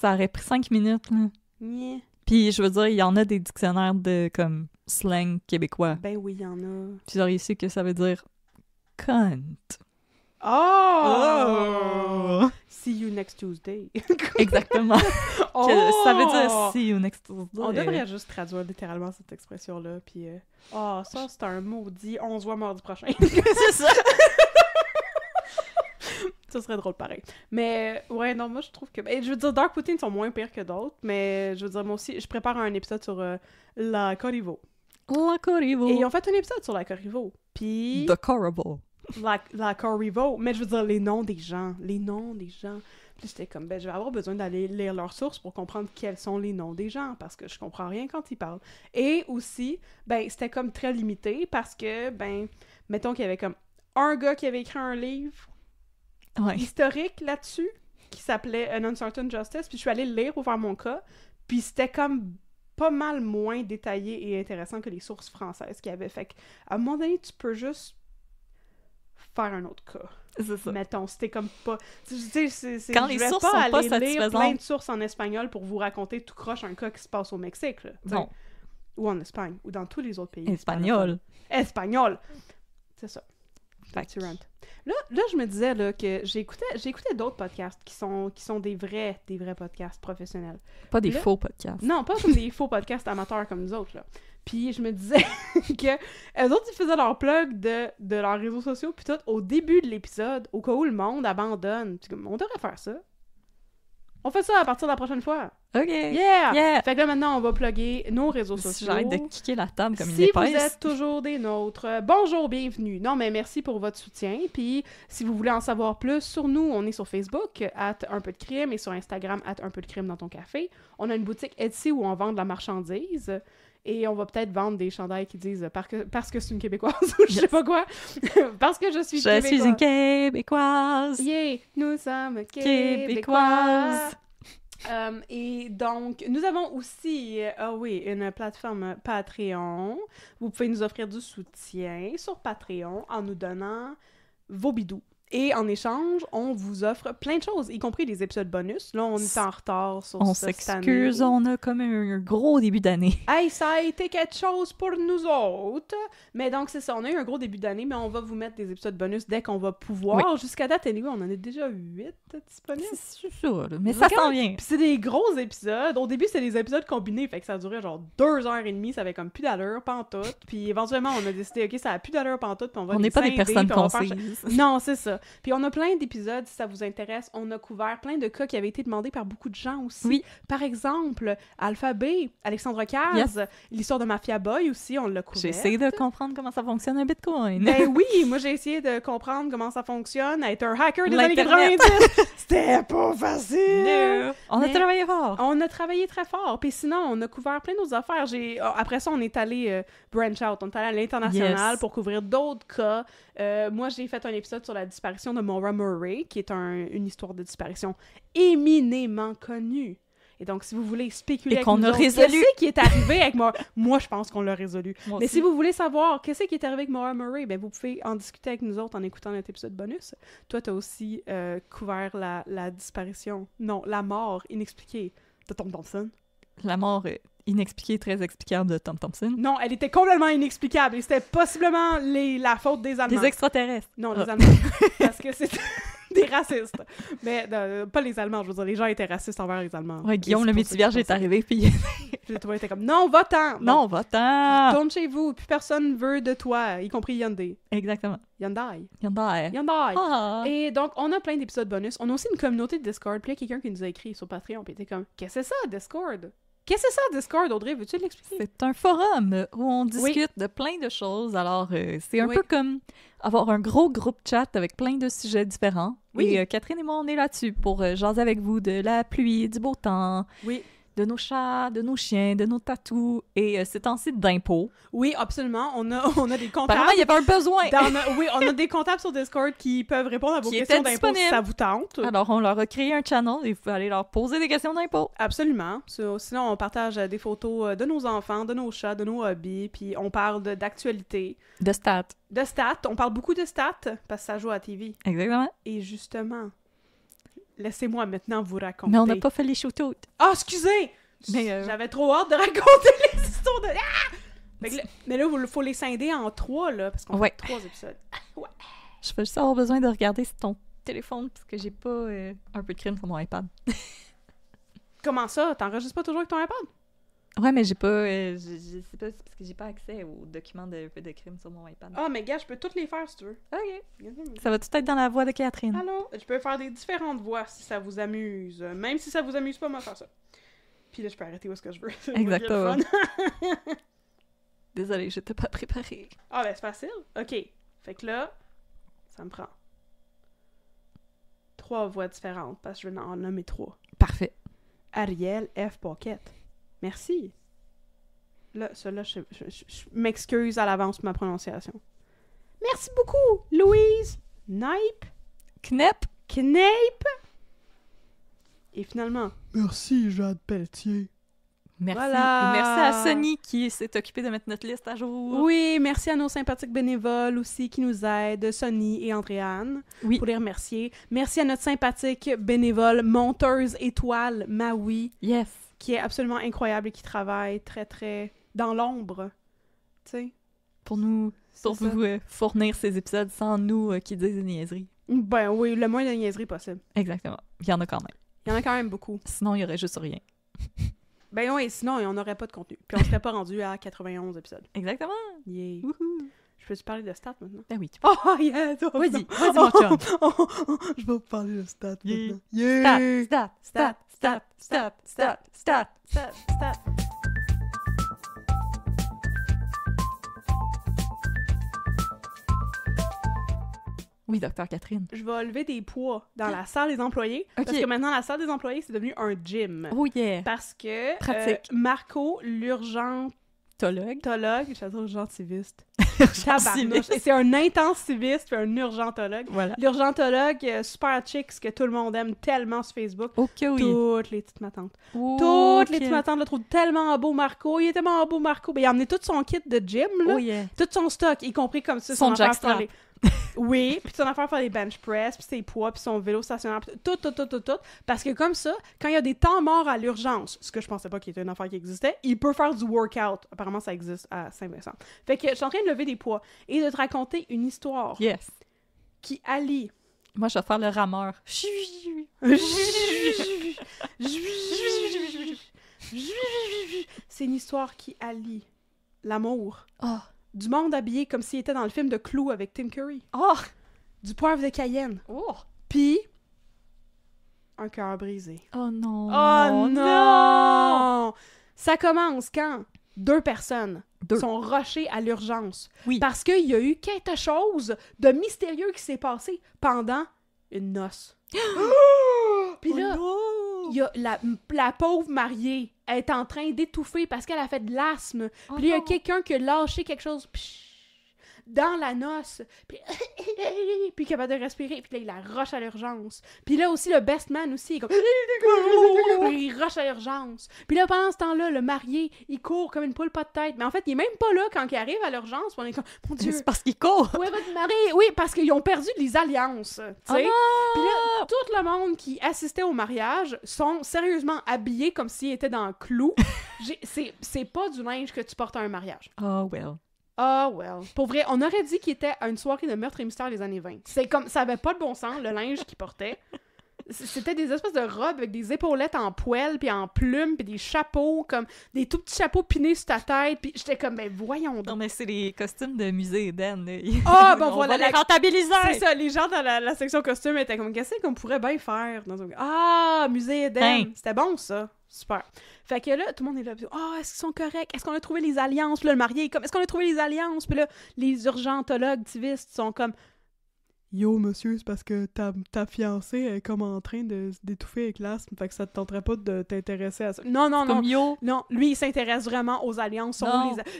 Ça aurait pris cinq minutes, là. Puis je veux dire, il y en a des dictionnaires de comme slang québécois. Ben oui, il y en a. Tu aurais su que ça veut dire cunt. Oh! oh! See you next Tuesday. Exactement. Oh! Ça veut dire oh! see you next Tuesday. On devrait juste traduire littéralement cette expression-là. Puis, ah, oh, ça, c'est un maudit. On se voit mardi prochain. c'est ça! Ça serait drôle pareil. Mais ouais, non, moi je trouve que. Ben, je veux dire, Dark Poutine sont moins pires que d'autres, mais je veux dire, moi aussi, je prépare un épisode sur euh, la Corrivo. La Corrivo. Et ils ont fait un épisode sur la Corrivo. Puis. The corrivo. La, la Mais je veux dire, les noms des gens. Les noms des gens. Puis j'étais comme, ben, je vais avoir besoin d'aller lire leurs sources pour comprendre quels sont les noms des gens, parce que je comprends rien quand ils parlent. Et aussi, ben, c'était comme très limité, parce que, ben, mettons qu'il y avait comme un gars qui avait écrit un livre historique là-dessus qui s'appelait An Uncertain Justice. Puis je suis allée le lire, ouvert mon cas. Puis c'était comme pas mal moins détaillé et intéressant que les sources françaises qu'il y avait. Fait qu'à un moment donné, tu peux juste faire un autre cas. C'est ça. Mettons, c'était comme pas. sais, c'est. Quand je les sources pas sont aller lire plein de sources en espagnol pour vous raconter tout croche un cas qui se passe au Mexique, là, Ou en Espagne, ou dans tous les autres pays. Espagnol. Espagnol! C'est ça. Là, là, je me disais là, que j'écoutais, j'écoutais d'autres podcasts qui sont, qui sont des vrais, des vrais podcasts professionnels. Pas des faux podcasts. Non, pas comme des faux podcasts amateurs comme nous autres. Là. Puis je me disais que eux autres, ils faisaient leur plug de, leurs réseaux sociaux, puis tout, au début de l'épisode, au cas où le monde abandonne. on devrait faire ça. On fait ça à partir de la prochaine fois. OK. Yeah! Fait que là, maintenant, on va plugger nos réseaux si sociaux. J'arrête de kicker la table comme une épaisse. Si vous êtes toujours des nôtres, euh, bonjour, bienvenue. Non, mais merci pour votre soutien. Puis, si vous voulez en savoir plus sur nous, on est sur Facebook, at un peu de crime, et sur Instagram, at un peu de crime dans ton café. On a une boutique Etsy où on vend de la marchandise et on va peut-être vendre des chandelles qui disent euh, parce que, parce que c'est une Québécoise ou je sais pas quoi. parce que je suis je Québécoise. Je suis une Québécoise. Yeah, nous sommes Québécoises. Euh, et donc, nous avons aussi, euh, ah oui, une plateforme Patreon. Vous pouvez nous offrir du soutien sur Patreon en nous donnant vos bidous et en échange, on vous offre plein de choses, y compris des épisodes bonus. Là, on est en retard sur on ça, cette année. On s'excuse, on a comme un gros début d'année. Hey, ça a été quelque chose pour nous autres! Mais donc, c'est ça, on a eu un gros début d'année, mais on va vous mettre des épisodes bonus dès qu'on va pouvoir. Jusqu'à date, anyway, on en est déjà huit disponible. C'est sûr, Mais ça s'en vient. Puis c'est des gros épisodes. Au début, c'était des épisodes combinés, fait que ça durait genre deux heures et demie, ça avait comme plus d'allure, pantoute. Puis éventuellement, on a décidé, OK, ça a plus d'allure, pantoute, puis on va On n'est pas des personnes concises. Non, c'est ça. Puis on a plein d'épisodes, si ça vous intéresse. On a couvert plein de cas qui avaient été demandés par beaucoup de gens aussi. Oui. Par exemple, Alphabet, Alexandre Caz, l'histoire de Mafia Boy aussi, on l'a couvert. J'ai essayé de comprendre comment ça fonctionne un Bitcoin. Ben oui, moi j'ai essayé de comprendre comment ça fonctionne, être un hacker des années 90. C'était pas facile! On a travaillé fort! On a travaillé très fort. Puis sinon, on a couvert plein d'autres affaires. J'ai... Oh, après ça, on est allé euh, branch out. On est allé à l'international pour couvrir d'autres cas. Euh, moi, j'ai fait un épisode sur la disparition de Maura Murray, qui est une histoire de disparition éminemment connue. Et donc, si vous voulez spéculer qu'on qu'est-ce qui est arrivé avec moi moi, je pense qu'on l'a résolu. mais si vous voulez savoir qu'est-ce qui est arrivé avec Maura Murray, ben vous pouvez en discuter avec nous autres en écoutant notre épisode bonus. Toi, tu as aussi euh, couvert la, disparition, non, la mort inexpliquée de Tom Thompson. La mort euh, inexpliquée, très explicable de Tom Thompson. Non, elle était complètement inexplicable c'était possiblement les, la faute des Allemands. Des extraterrestres. Non, des ah. Allemands. parce que c'est... des racistes. Mais euh, pas les Allemands, je veux dire, les gens étaient racistes envers les Allemands. Ouais, Guillaume le vierge est arrivé, puis... le toi, était comme « Non, va-t'en! Non, va-t'en! Tourne chez vous, plus personne veut de toi, y compris Hyundai. » Exactement. Yandai. Yandai. Yandai. Ah! Et donc, on a plein d'épisodes bonus. On a aussi une communauté de Discord, puis il y a quelqu'un qui nous a écrit sur Patreon, puis était comme « Qu'est-ce que c'est ça, Discord? » Qu'est-ce que c'est ça, Discord, Audrey? Veux-tu l'expliquer? C'est un forum où on discute de plein de choses. Alors, euh, c'est un peu comme avoir un gros groupe chat avec plein de sujets différents. Oui. Et, euh, Catherine et moi, on est là-dessus pour euh, jaser avec vous de la pluie, du beau temps. Oui de nos chats, de nos chiens, de nos tatous. Et euh, c'est un site d'impôts. Oui, absolument. On a, on a des comptables. Apparemment, il y avait un besoin. oui, on a des comptables sur Discord qui peuvent répondre à vos questions d'impôts si ça vous tente. Alors, on leur a créé un channel et vous aller leur poser des questions d'impôts. Absolument. Sinon, on partage euh, des photos euh, de nos enfants, de nos chats, de nos hobbies, puis on parle d'actualité. De stats. De stats. On parle beaucoup de stats parce que ça joue à la TV. Exactement. Et justement, laissez-moi maintenant vous raconter. Mais on n'a pas fait les shootouts. Ah, excusez! Euh, J'avais trop hâte de raconter les histoires de. Ah! Mais là, il faut les scinder en trois, là, parce qu'on fait trois épisodes. Ah, Je peux juste avoir besoin de regarder sur ton téléphone, parce que j'ai pas euh, un peu de crime sur mon iPad. Comment ça? T'enregistres pas toujours avec ton iPad? Ouais, mais j'ai pas. Euh, je sais pas, parce que j'ai pas accès aux documents de, de crime sur mon iPad. Ah, mais gars, je peux toutes les faire si tu veux. OK. Ça va tout être dans la voix de Catherine. Allô? Je peux faire des différentes voix si ça vous amuse. Même si ça vous amuse pas, moi, faire ça. Puis là, je peux arrêter où est-ce que je veux. Exactement. Désolée, je j'étais pas préparée. Ah, ben, c'est facile. OK. Fait que là, ça me prend trois voix différentes parce que je veux en nommer trois. Parfait. Ariel F. Pocket. Merci. Là, cela, je, m'excuse à l'avance pour ma prononciation. Merci beaucoup, Louise. Knipe. Knep. Knape. Et finalement. Merci, Jade Pelletier. Merci. merci à Sony qui s'est occupée de mettre notre liste à jour. Oui, merci à nos sympathiques bénévoles aussi qui nous aident, Sony et Andréane, oui. pour les remercier. Merci à notre sympathique bénévole monteuse étoile, Maui. Yes qui est absolument incroyable et qui travaille très, très dans l'ombre, tu sais. Pour nous, euh, fournir ces épisodes sans nous euh, qui disent des niaiseries. Ben oui, le moins de niaiseries possible. Exactement. Il y en a quand même. Il y en a quand même beaucoup. Sinon, il y aurait juste rien. ben oui, sinon, on n'aurait pas de contenu. Puis on serait pas rendu à 91 épisodes. Exactement. Yeah. Je peux-tu parler de stats maintenant? Ben oui. Tu Oh, yeah! Vas-y, vas-y, mon chum. Oh, oh, oh, je vais vous parler de stats maintenant. Yeah! Stats, stats, stats, stats, stats, stats, stats, stats, Oui, docteur Catherine. Je vais lever des poids dans la salle des employés. Parce que maintenant, la salle des employés, c'est devenu un gym. Oh yeah! Parce que euh, Marco, l'urgente Tologue. Tologue, j'adore un urgentiviste. C'est un intensiviste, un urgentologue. Voilà. L'urgentologue, euh, super chic, que tout le monde aime tellement sur Facebook. Ok, oui. Toutes les petites matantes. Toutes les petites matantes le trouvent tellement beau, Marco. Il est tellement beau, Marco. Ben, il a amené tout son kit de gym, là. Oh, tout son stock, y compris comme ça, son, son jackstrap oui, puis son affaire faire des bench press, puis ses poids, puis son vélo stationnaire, tout, tout, tout, tout, tout. Parce que comme ça, quand il y a des temps morts à l'urgence, ce que je pensais pas qu'il était une affaire qui existait, il peut faire du workout. Apparemment, ça existe à Saint-Vincent. Fait que je suis en train de lever des poids et de te raconter une histoire. Yes. Qui allie. Moi, je vais faire le rameur. C'est une histoire qui allie l'amour. Oh du monde habillé comme s'il était dans le film de Clou avec Tim Curry. Oh! Du poivre de Cayenne. Oh! Puis, un cœur brisé. Oh non! Oh, oh non! Ça commence quand deux personnes sont rochées à l'urgence. Oui. Parce qu'il y a eu quelque chose de mystérieux qui s'est passé pendant une noce. Puis oh là, il y a la, la pauvre mariée elle est en train d'étouffer parce qu'elle a fait de l'asthme. Oh puis il y a quelqu'un qui a lâché quelque chose dans la noce, puis, puis capable de respirer, puis là, il la roche à l'urgence. Puis là aussi, le best man aussi, il est comme... il roche à l'urgence. Puis là, pendant ce temps-là, le marié, il court comme une poule pas de tête. Mais en fait, il est même pas là quand il arrive à l'urgence, on est comme, mon Dieu! C'est parce qu'il court! oui, parce qu'ils ont perdu les alliances, tu ah sais. puis là, tout le monde qui assistait au mariage sont sérieusement habillés comme s'ils étaient dans un clou. c'est pas du linge que tu portes à un mariage. Oh well. Ah, oh well. Pour vrai, on aurait dit qu'il était à une soirée de meurtre et mystère des années 20. C'est comme, ça avait pas de bon sens, le linge qu'il portait. C'était des espèces de robes avec des épaulettes en poêle, puis en plumes, puis des chapeaux, comme des tout petits chapeaux pinés sur ta tête, puis j'étais comme, ben voyons donc. Non, mais c'est les costumes de musée Éden. Ah, oh, ben, bon, voilà. les C'est ça, les gens dans la, section costume étaient comme, qu'est-ce qu'on pourrait bien faire? Dans un... Ah, musée Eden! Ben. C'était bon, ça. Super. Fait que là, tout le monde est là. oh, est-ce qu'ils sont corrects? Est-ce qu'on a trouvé les alliances? Puis là, le marié est comme, est-ce qu'on a trouvé les alliances? Puis là, les urgentologues activistes sont comme, Yo, monsieur, c'est parce que ta, ta fiancée est comme en train de d'étouffer avec l'asthme, fait que ça te tenterait pas de t'intéresser à ça. Non, non, non. Non, lui, il s'intéresse vraiment aux alliances.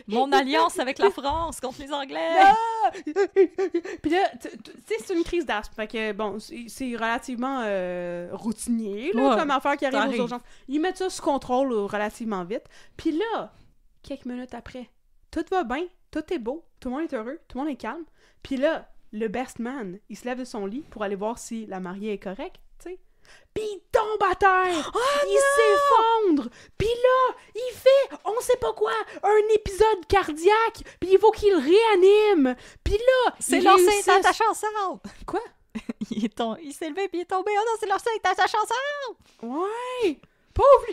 Mon alliance avec la France contre les Anglais. Ah! Puis là, c'est une crise d'asthme, fait que bon, c'est relativement euh, routinier, là, comme affaire qui arrive, arrive aux urgences. Ils mettent ça sous contrôle euh, relativement vite. Puis là, quelques minutes après, tout va bien, tout est beau, tout le monde est heureux, tout le monde est calme. Puis là, le best man, il se lève de son lit pour aller voir si la mariée est correcte, tu sais. Puis il tombe à terre! Oh il s'effondre! Puis là, il fait, on sait pas quoi, un épisode cardiaque! Puis il faut qu'il réanime! Puis là, c'est lancé, réussisse... attaché ensemble! Quoi? il s'est levé puis il est tombé. Oh non, c'est l'ancien attaché ensemble! Ouais!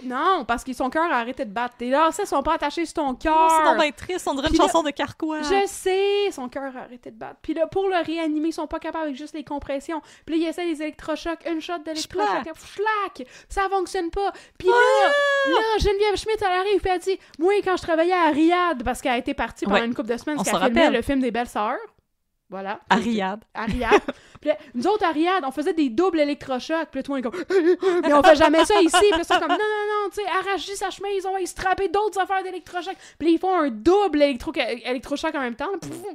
Non, parce que son cœur a arrêté de battre. T'es là, ah, ça, sont pas attachés sur ton oh, cœur. c'est donc triste, on dirait une chanson de Carquois. Je sais, son cœur a arrêté de battre. Puis là, pour le réanimer, ils sont pas capables avec juste les compressions. Puis là, ils essaient les électrochocs, une shot d'électrochoc, flac, ça fonctionne pas. Puis là, là, Geneviève Schmidt, elle arrive, puis elle dit Moi, quand je travaillais à Riyad, parce qu'elle a été partie pendant une couple de semaines, parce qu'elle le film des Belles Sœurs. Voilà. À Riyad. À Riyad. nous autres, Ariad, on faisait des doubles électrochocs. Puis là, toi, comme, mais on fait jamais ça ici. Puis là, comme, non, non, non, tu sais, arrache sa chemise, on va y strapper d'autres affaires d'électrochocs. Puis ils font un double électro électrochoc en même temps,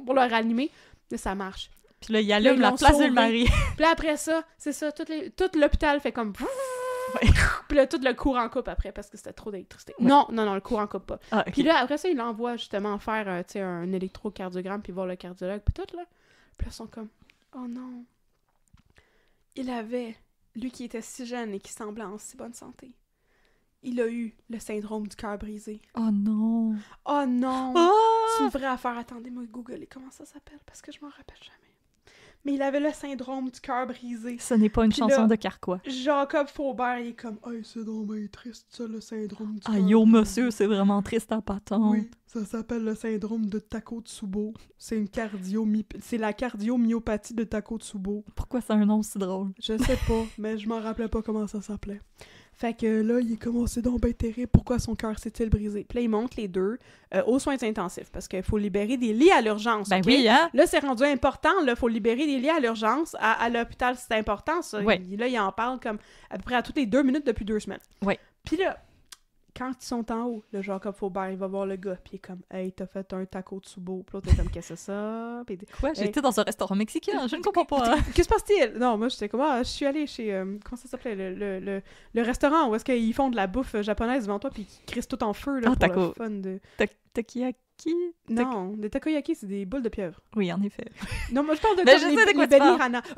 pour le ranimer. Là, ça marche. Puis là, il allument la place du mari. Puis là, après ça, c'est ça, tout, l'hôpital fait comme. Puis là, tout le courant coupe après parce que c'était trop d'électricité. Non, non, non, le courant coupe pas. Ah, puis là, après ça, il l'envoient, justement faire euh, un électrocardiogramme puis voir le cardiologue, puis tout, là. Puis là, ils sont comme, oh non, il avait, lui qui était si jeune et qui semblait en si bonne santé, il a eu le syndrome du cœur brisé. Oh non! Oh non! Ah! C'est une vraie affaire. Attendez-moi, Google et comment ça s'appelle parce que je m'en rappelle jamais mais il avait le syndrome du cœur brisé. Ce n'est pas une chanson de Carquois. Jacob Faubert, il est comme Hey, c'est dommage, triste, ça, le syndrome du ah, yo, monsieur, c'est vraiment triste à patente. Oui, ça s'appelle le syndrome de Takotsubo. C'est une c'est la cardiomyopathie de Takotsubo. Pourquoi c'est un nom si drôle Je sais pas, mais je m'en rappelais pas comment ça s'appelait. Fait que là, il est commencé oh, pourquoi son cœur s'est-il brisé? Puis là, il monte les deux euh, aux soins intensifs parce qu'il faut libérer des lits à l'urgence. Ben oui, hein? Là, c'est rendu important, il faut libérer des lits à l'urgence. À, l'hôpital, c'est important, ça. là, il en parle comme à peu près à toutes les deux minutes depuis deux semaines. Oui. Puis là, quand ils sont en haut, le Jacob Faubert, il va voir le gars, puis il est comme Hey, t'as fait un taco de subo, puis l'autre est comme Qu'est-ce que c'est ça Quoi, j'étais dans un restaurant mexicain, je ne comprends pas. Hein. Qu'est-ce qui se passe-t-il Non, moi, j'étais comme Ah, je suis allée chez. Euh, comment ça s'appelait le, le, restaurant où est-ce qu'ils font de la bouffe japonaise devant toi, puis ils crissent tout en feu, là, ah, pour taco. le fun de. Non, des takoyaki, c'est des boules de pieuvre. Oui, en effet. non, moi je parle de euh,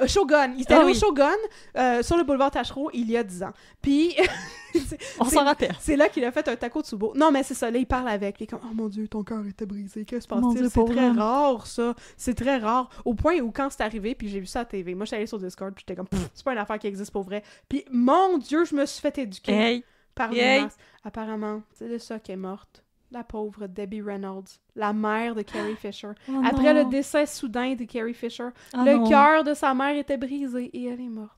Shogun. il étaient ah au Shogun euh, sur le boulevard Tachereau il y a 10 ans. Puis On s'en rappelle. c'est là qu'il a fait un taco tsubo. Non, mais c'est ça. Là, il parle avec. Il est comme Oh mon Dieu, ton cœur était brisé. qui se passe-t-il C'est très rare, ça. C'est très rare. Au point où, quand c'est arrivé, puis j'ai vu ça à TV, moi, j'étais allée sur Discord, puis j'étais comme C'est pas une affaire qui existe pour vrai. Puis mon Dieu, je me suis fait éduquer par les Apparemment, c'est de ça est morte la pauvre Debbie Reynolds, la mère de Carrie Fisher. Oh Après le décès soudain de Carrie Fisher, ah le cœur de sa mère était brisé et elle est morte.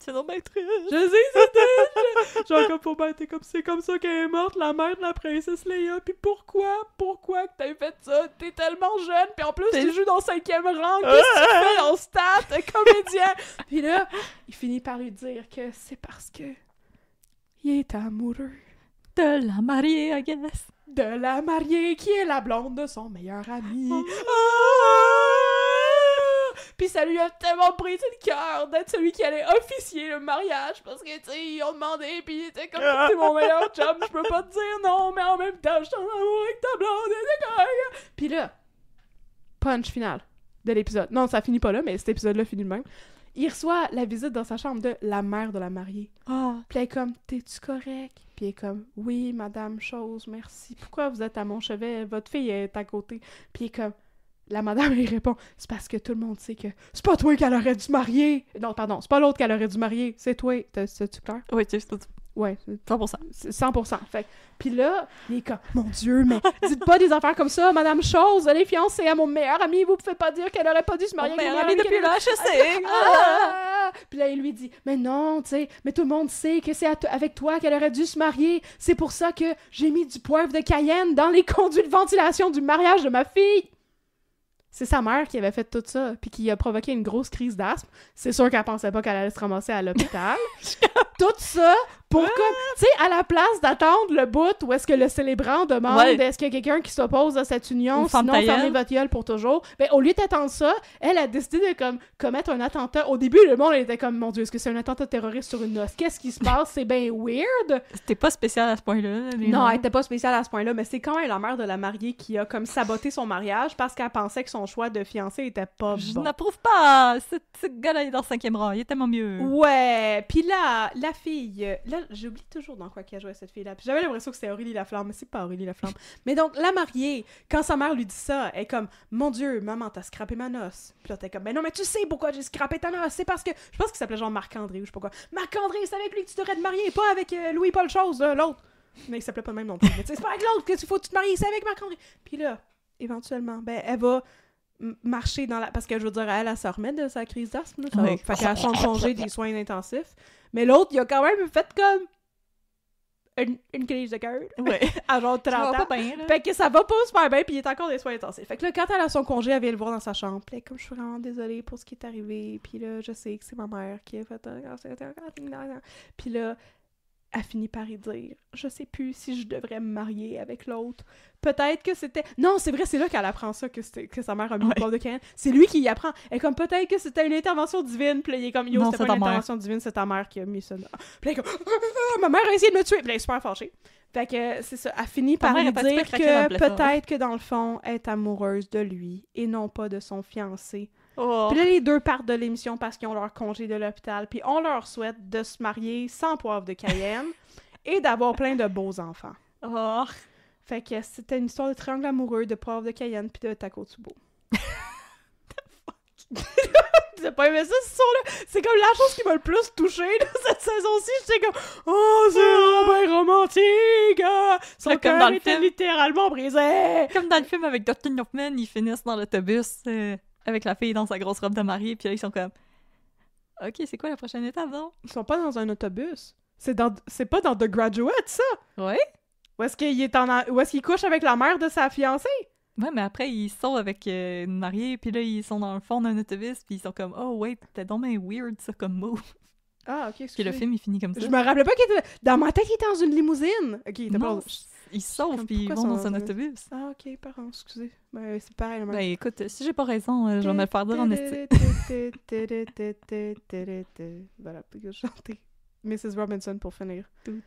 C'est donc bien Je sais, c'est Genre, comme pour comme c'est comme ça qu'elle est morte, la mère de la princesse Leia. Puis pourquoi, pourquoi que t'as fait ça? T'es tellement jeune, puis en plus, tu joues dans cinquième rang. Ah! Qu'est-ce que tu fais en comédien? puis là, il finit par lui dire que c'est parce que il est amoureux de la mariée, I guess de la mariée qui est la blonde de son meilleur ami. Ah! Ah! Puis ça lui a tellement brisé le cœur d'être celui qui allait officier le mariage parce que, tu sais, ils ont demandé, puis il était comme, c'est ah! mon meilleur chum, je peux pas te dire non, mais en même temps, je suis en amour avec ta blonde, et Puis là, punch final de l'épisode. Non, ça finit pas là, mais cet épisode-là finit le même. Il reçoit la visite dans sa chambre de la mère de la mariée. Oh. Puis elle est comme, t'es-tu correct? puis est comme Oui, madame, chose, merci. Pourquoi vous êtes à mon chevet? Votre fille est à côté. Puis il est comme La madame, elle répond C'est parce que tout le monde sait que c'est pas toi qu'elle aurait dû marier. Non, pardon, c'est pas l'autre qu'elle aurait dû marier, c'est toi. T'as-tu clair? Oui, c'est Ouais, 100%. 100%. Fait puis là, il est comme mon dieu, mais dites pas des affaires comme ça, madame Chose, Les fiancées à mon meilleur ami, vous pouvez pas dire qu'elle aurait pas dû se marier mon avec mon meilleur ami depuis là, je sais. Ah! Puis là, il lui dit "Mais non, tu sais, mais tout le monde sait que c'est avec toi qu'elle aurait dû se marier, c'est pour ça que j'ai mis du poivre de Cayenne dans les conduits de ventilation du mariage de ma fille." C'est sa mère qui avait fait tout ça, puis qui a provoqué une grosse crise d'asthme. C'est sûr qu'elle pensait pas qu'elle allait se ramasser à l'hôpital. tout ça pour ah! tu sais, à la place d'attendre le bout où est-ce que le célébrant demande est-ce qu'il y a quelqu'un qui s'oppose à cette union, sinon fermez votre gueule pour toujours. Ben, au lieu d'attendre ça, elle a décidé de comme commettre un attentat. Au début, le monde était comme, mon Dieu, est-ce que c'est un attentat terroriste sur une noce? Qu'est-ce qui se passe? C'est bien weird. C'était pas spécial à ce point-là. Non, elle était pas spécial à ce point-là, mais c'est quand même la mère de la mariée qui a comme saboté son mariage parce qu'elle pensait que son choix de fiancé était pas Je n'approuve pas! Ce, gars-là est dans le cinquième rang, il est tellement mieux. Ouais! Puis là, la fille, j'oublie toujours dans quoi a joué cette fille-là. Puis j'avais l'impression que c'était Aurélie Laflamme, mais c'est pas Aurélie Laflamme. mais donc, la mariée, quand sa mère lui dit ça, elle est comme Mon Dieu, maman, t'as scrapé ma noce. Puis là, t'es comme Mais ben non, mais tu sais pourquoi j'ai scrapé ta noce. C'est parce que je pense qu'il s'appelait genre Marc-André ou je sais pas quoi. Marc-André, c'est avec lui que tu devrais te marier, pas avec euh, Louis-Paul Chose, euh, l'autre. Mais il s'appelait pas le même nom c'est pas avec l'autre que tu faut que tu te maries, c'est avec Marc-André. Puis là, éventuellement, ben, elle va marcher dans la. Parce que je veux dire, elle, elle, elle se remet de sa crise d'asthme. Ah oui. Fait a son des soins intensifs. Mais l'autre, il a quand même fait comme une, une crise de cœur ouais. à genre 30 ans. bien, là. Fait que ça va pas super bien, puis il est encore des soins intensifs. Fait que là, quand elle a son congé, elle vient le voir dans sa chambre. Puis comme je suis vraiment désolée pour ce qui est arrivé, puis là, je sais que c'est ma mère qui a fait un Puis là, a fini par y dire Je sais plus si je devrais me marier avec l'autre. Peut-être que c'était. Non, c'est vrai, c'est là qu'elle apprend ça, que, que sa mère a mis le au de Cain. C'est lui qui y apprend. et comme Peut-être que c'était une intervention divine. Puis il est comme Yo, c'était pas une intervention divine, c'est ta mère qui a mis ça là. Puis comme ah, ah, ah, Ma mère a essayé de me tuer. Puis elle est super fâchée. Fait que euh, c'est ça. Elle finit par lui dire que hein. peut-être que dans le fond, elle est amoureuse de lui et non pas de son fiancé Oh. Puis là, les deux partent de l'émission parce qu'ils ont leur congé de l'hôpital. Puis on leur souhaite de se marier sans poivre de Cayenne et d'avoir plein de beaux enfants. Oh. Fait que c'était une histoire de triangle amoureux, de poivre de Cayenne puis de taco tubo. pas aimé ça, ce là C'est comme la chose qui m'a le plus touchée de cette saison-ci. J'étais comme « Oh, c'est ah. romantique! » Son cœur comme était littéralement brisé! Comme dans le film avec Dustin Hoffman, ils finissent dans l'autobus. Euh, avec la fille dans sa grosse robe de mariée, puis là, ils sont comme OK, c'est quoi la prochaine étape, non? Ils sont pas dans un autobus. C'est c'est pas dans The Graduate, ça! Ouais? Ou est-ce qu'il est en Où est-ce qu'il couche avec la mère de sa fiancée? Ouais, mais après, ils sont avec euh, une mariée, puis là, ils sont dans le fond d'un autobus, puis ils sont comme « Oh, wait, t'es donc bien weird, ça, comme move! » Ah, ok, excusez. Puis le film, il finit comme ça. Je me rappelais pas qu'il était... Dans ma tête, il était dans une limousine! Ok, il était ils sauvent, puis ils vont dans un autobus. Ah, ok, pardon, excusez. Ben, c'est pareil. Ben, écoute, si j'ai pas raison, je vais me faire dire en esti. Voilà, plus que chanter. Mrs. Robinson pour finir. Fait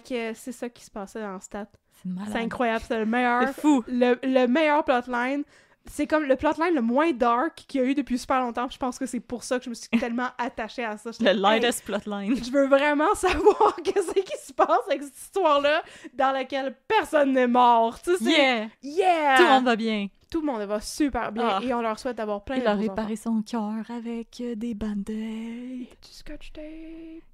que c'est ça qui se passait dans Stat. C'est incroyable, c'est le meilleur. fou. le meilleur plotline c'est comme le plotline le moins dark qu'il y a eu depuis super longtemps. je pense que c'est pour ça que je me suis tellement attachée à ça. le lightest plotline. Je veux vraiment savoir qu'est-ce qui se passe avec cette histoire-là dans laquelle personne n'est mort. Tu sais, yeah. yeah! Tout le monde va bien. Tout le monde va super bien ah. et on leur souhaite d'avoir plein Il de leur réparer son cœur avec euh, des band Du scotch tape.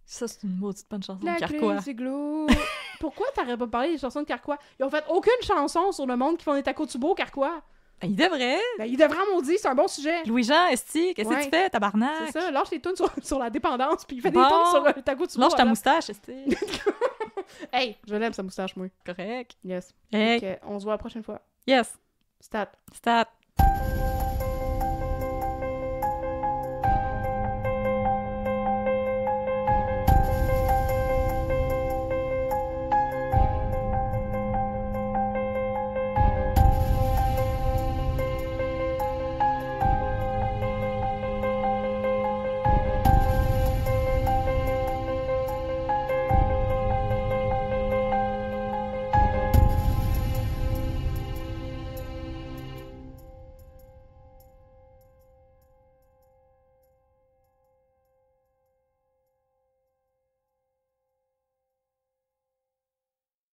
Ça, c'est une maudite bonne chanson La de Carquois. Pourquoi t'aurais pas parlé des chansons de Carquois? Ils en fait aucune chanson sur le monde qui font des tacos beau Carquois. Ben, il devrait. Ben, il devrait, en dit, c'est un bon sujet. Louis-Jean, Esti, qu'est-ce que tu fais, tabarnak? C'est ça, lâche les tunes sur, la dépendance, puis il fait des tunes sur le goutte, de Lâche ta moustache, Esti. hey, je l'aime, sa moustache, moi. Correct. Yes. Hey. on se voit la prochaine fois. Yes. Stat. Stat.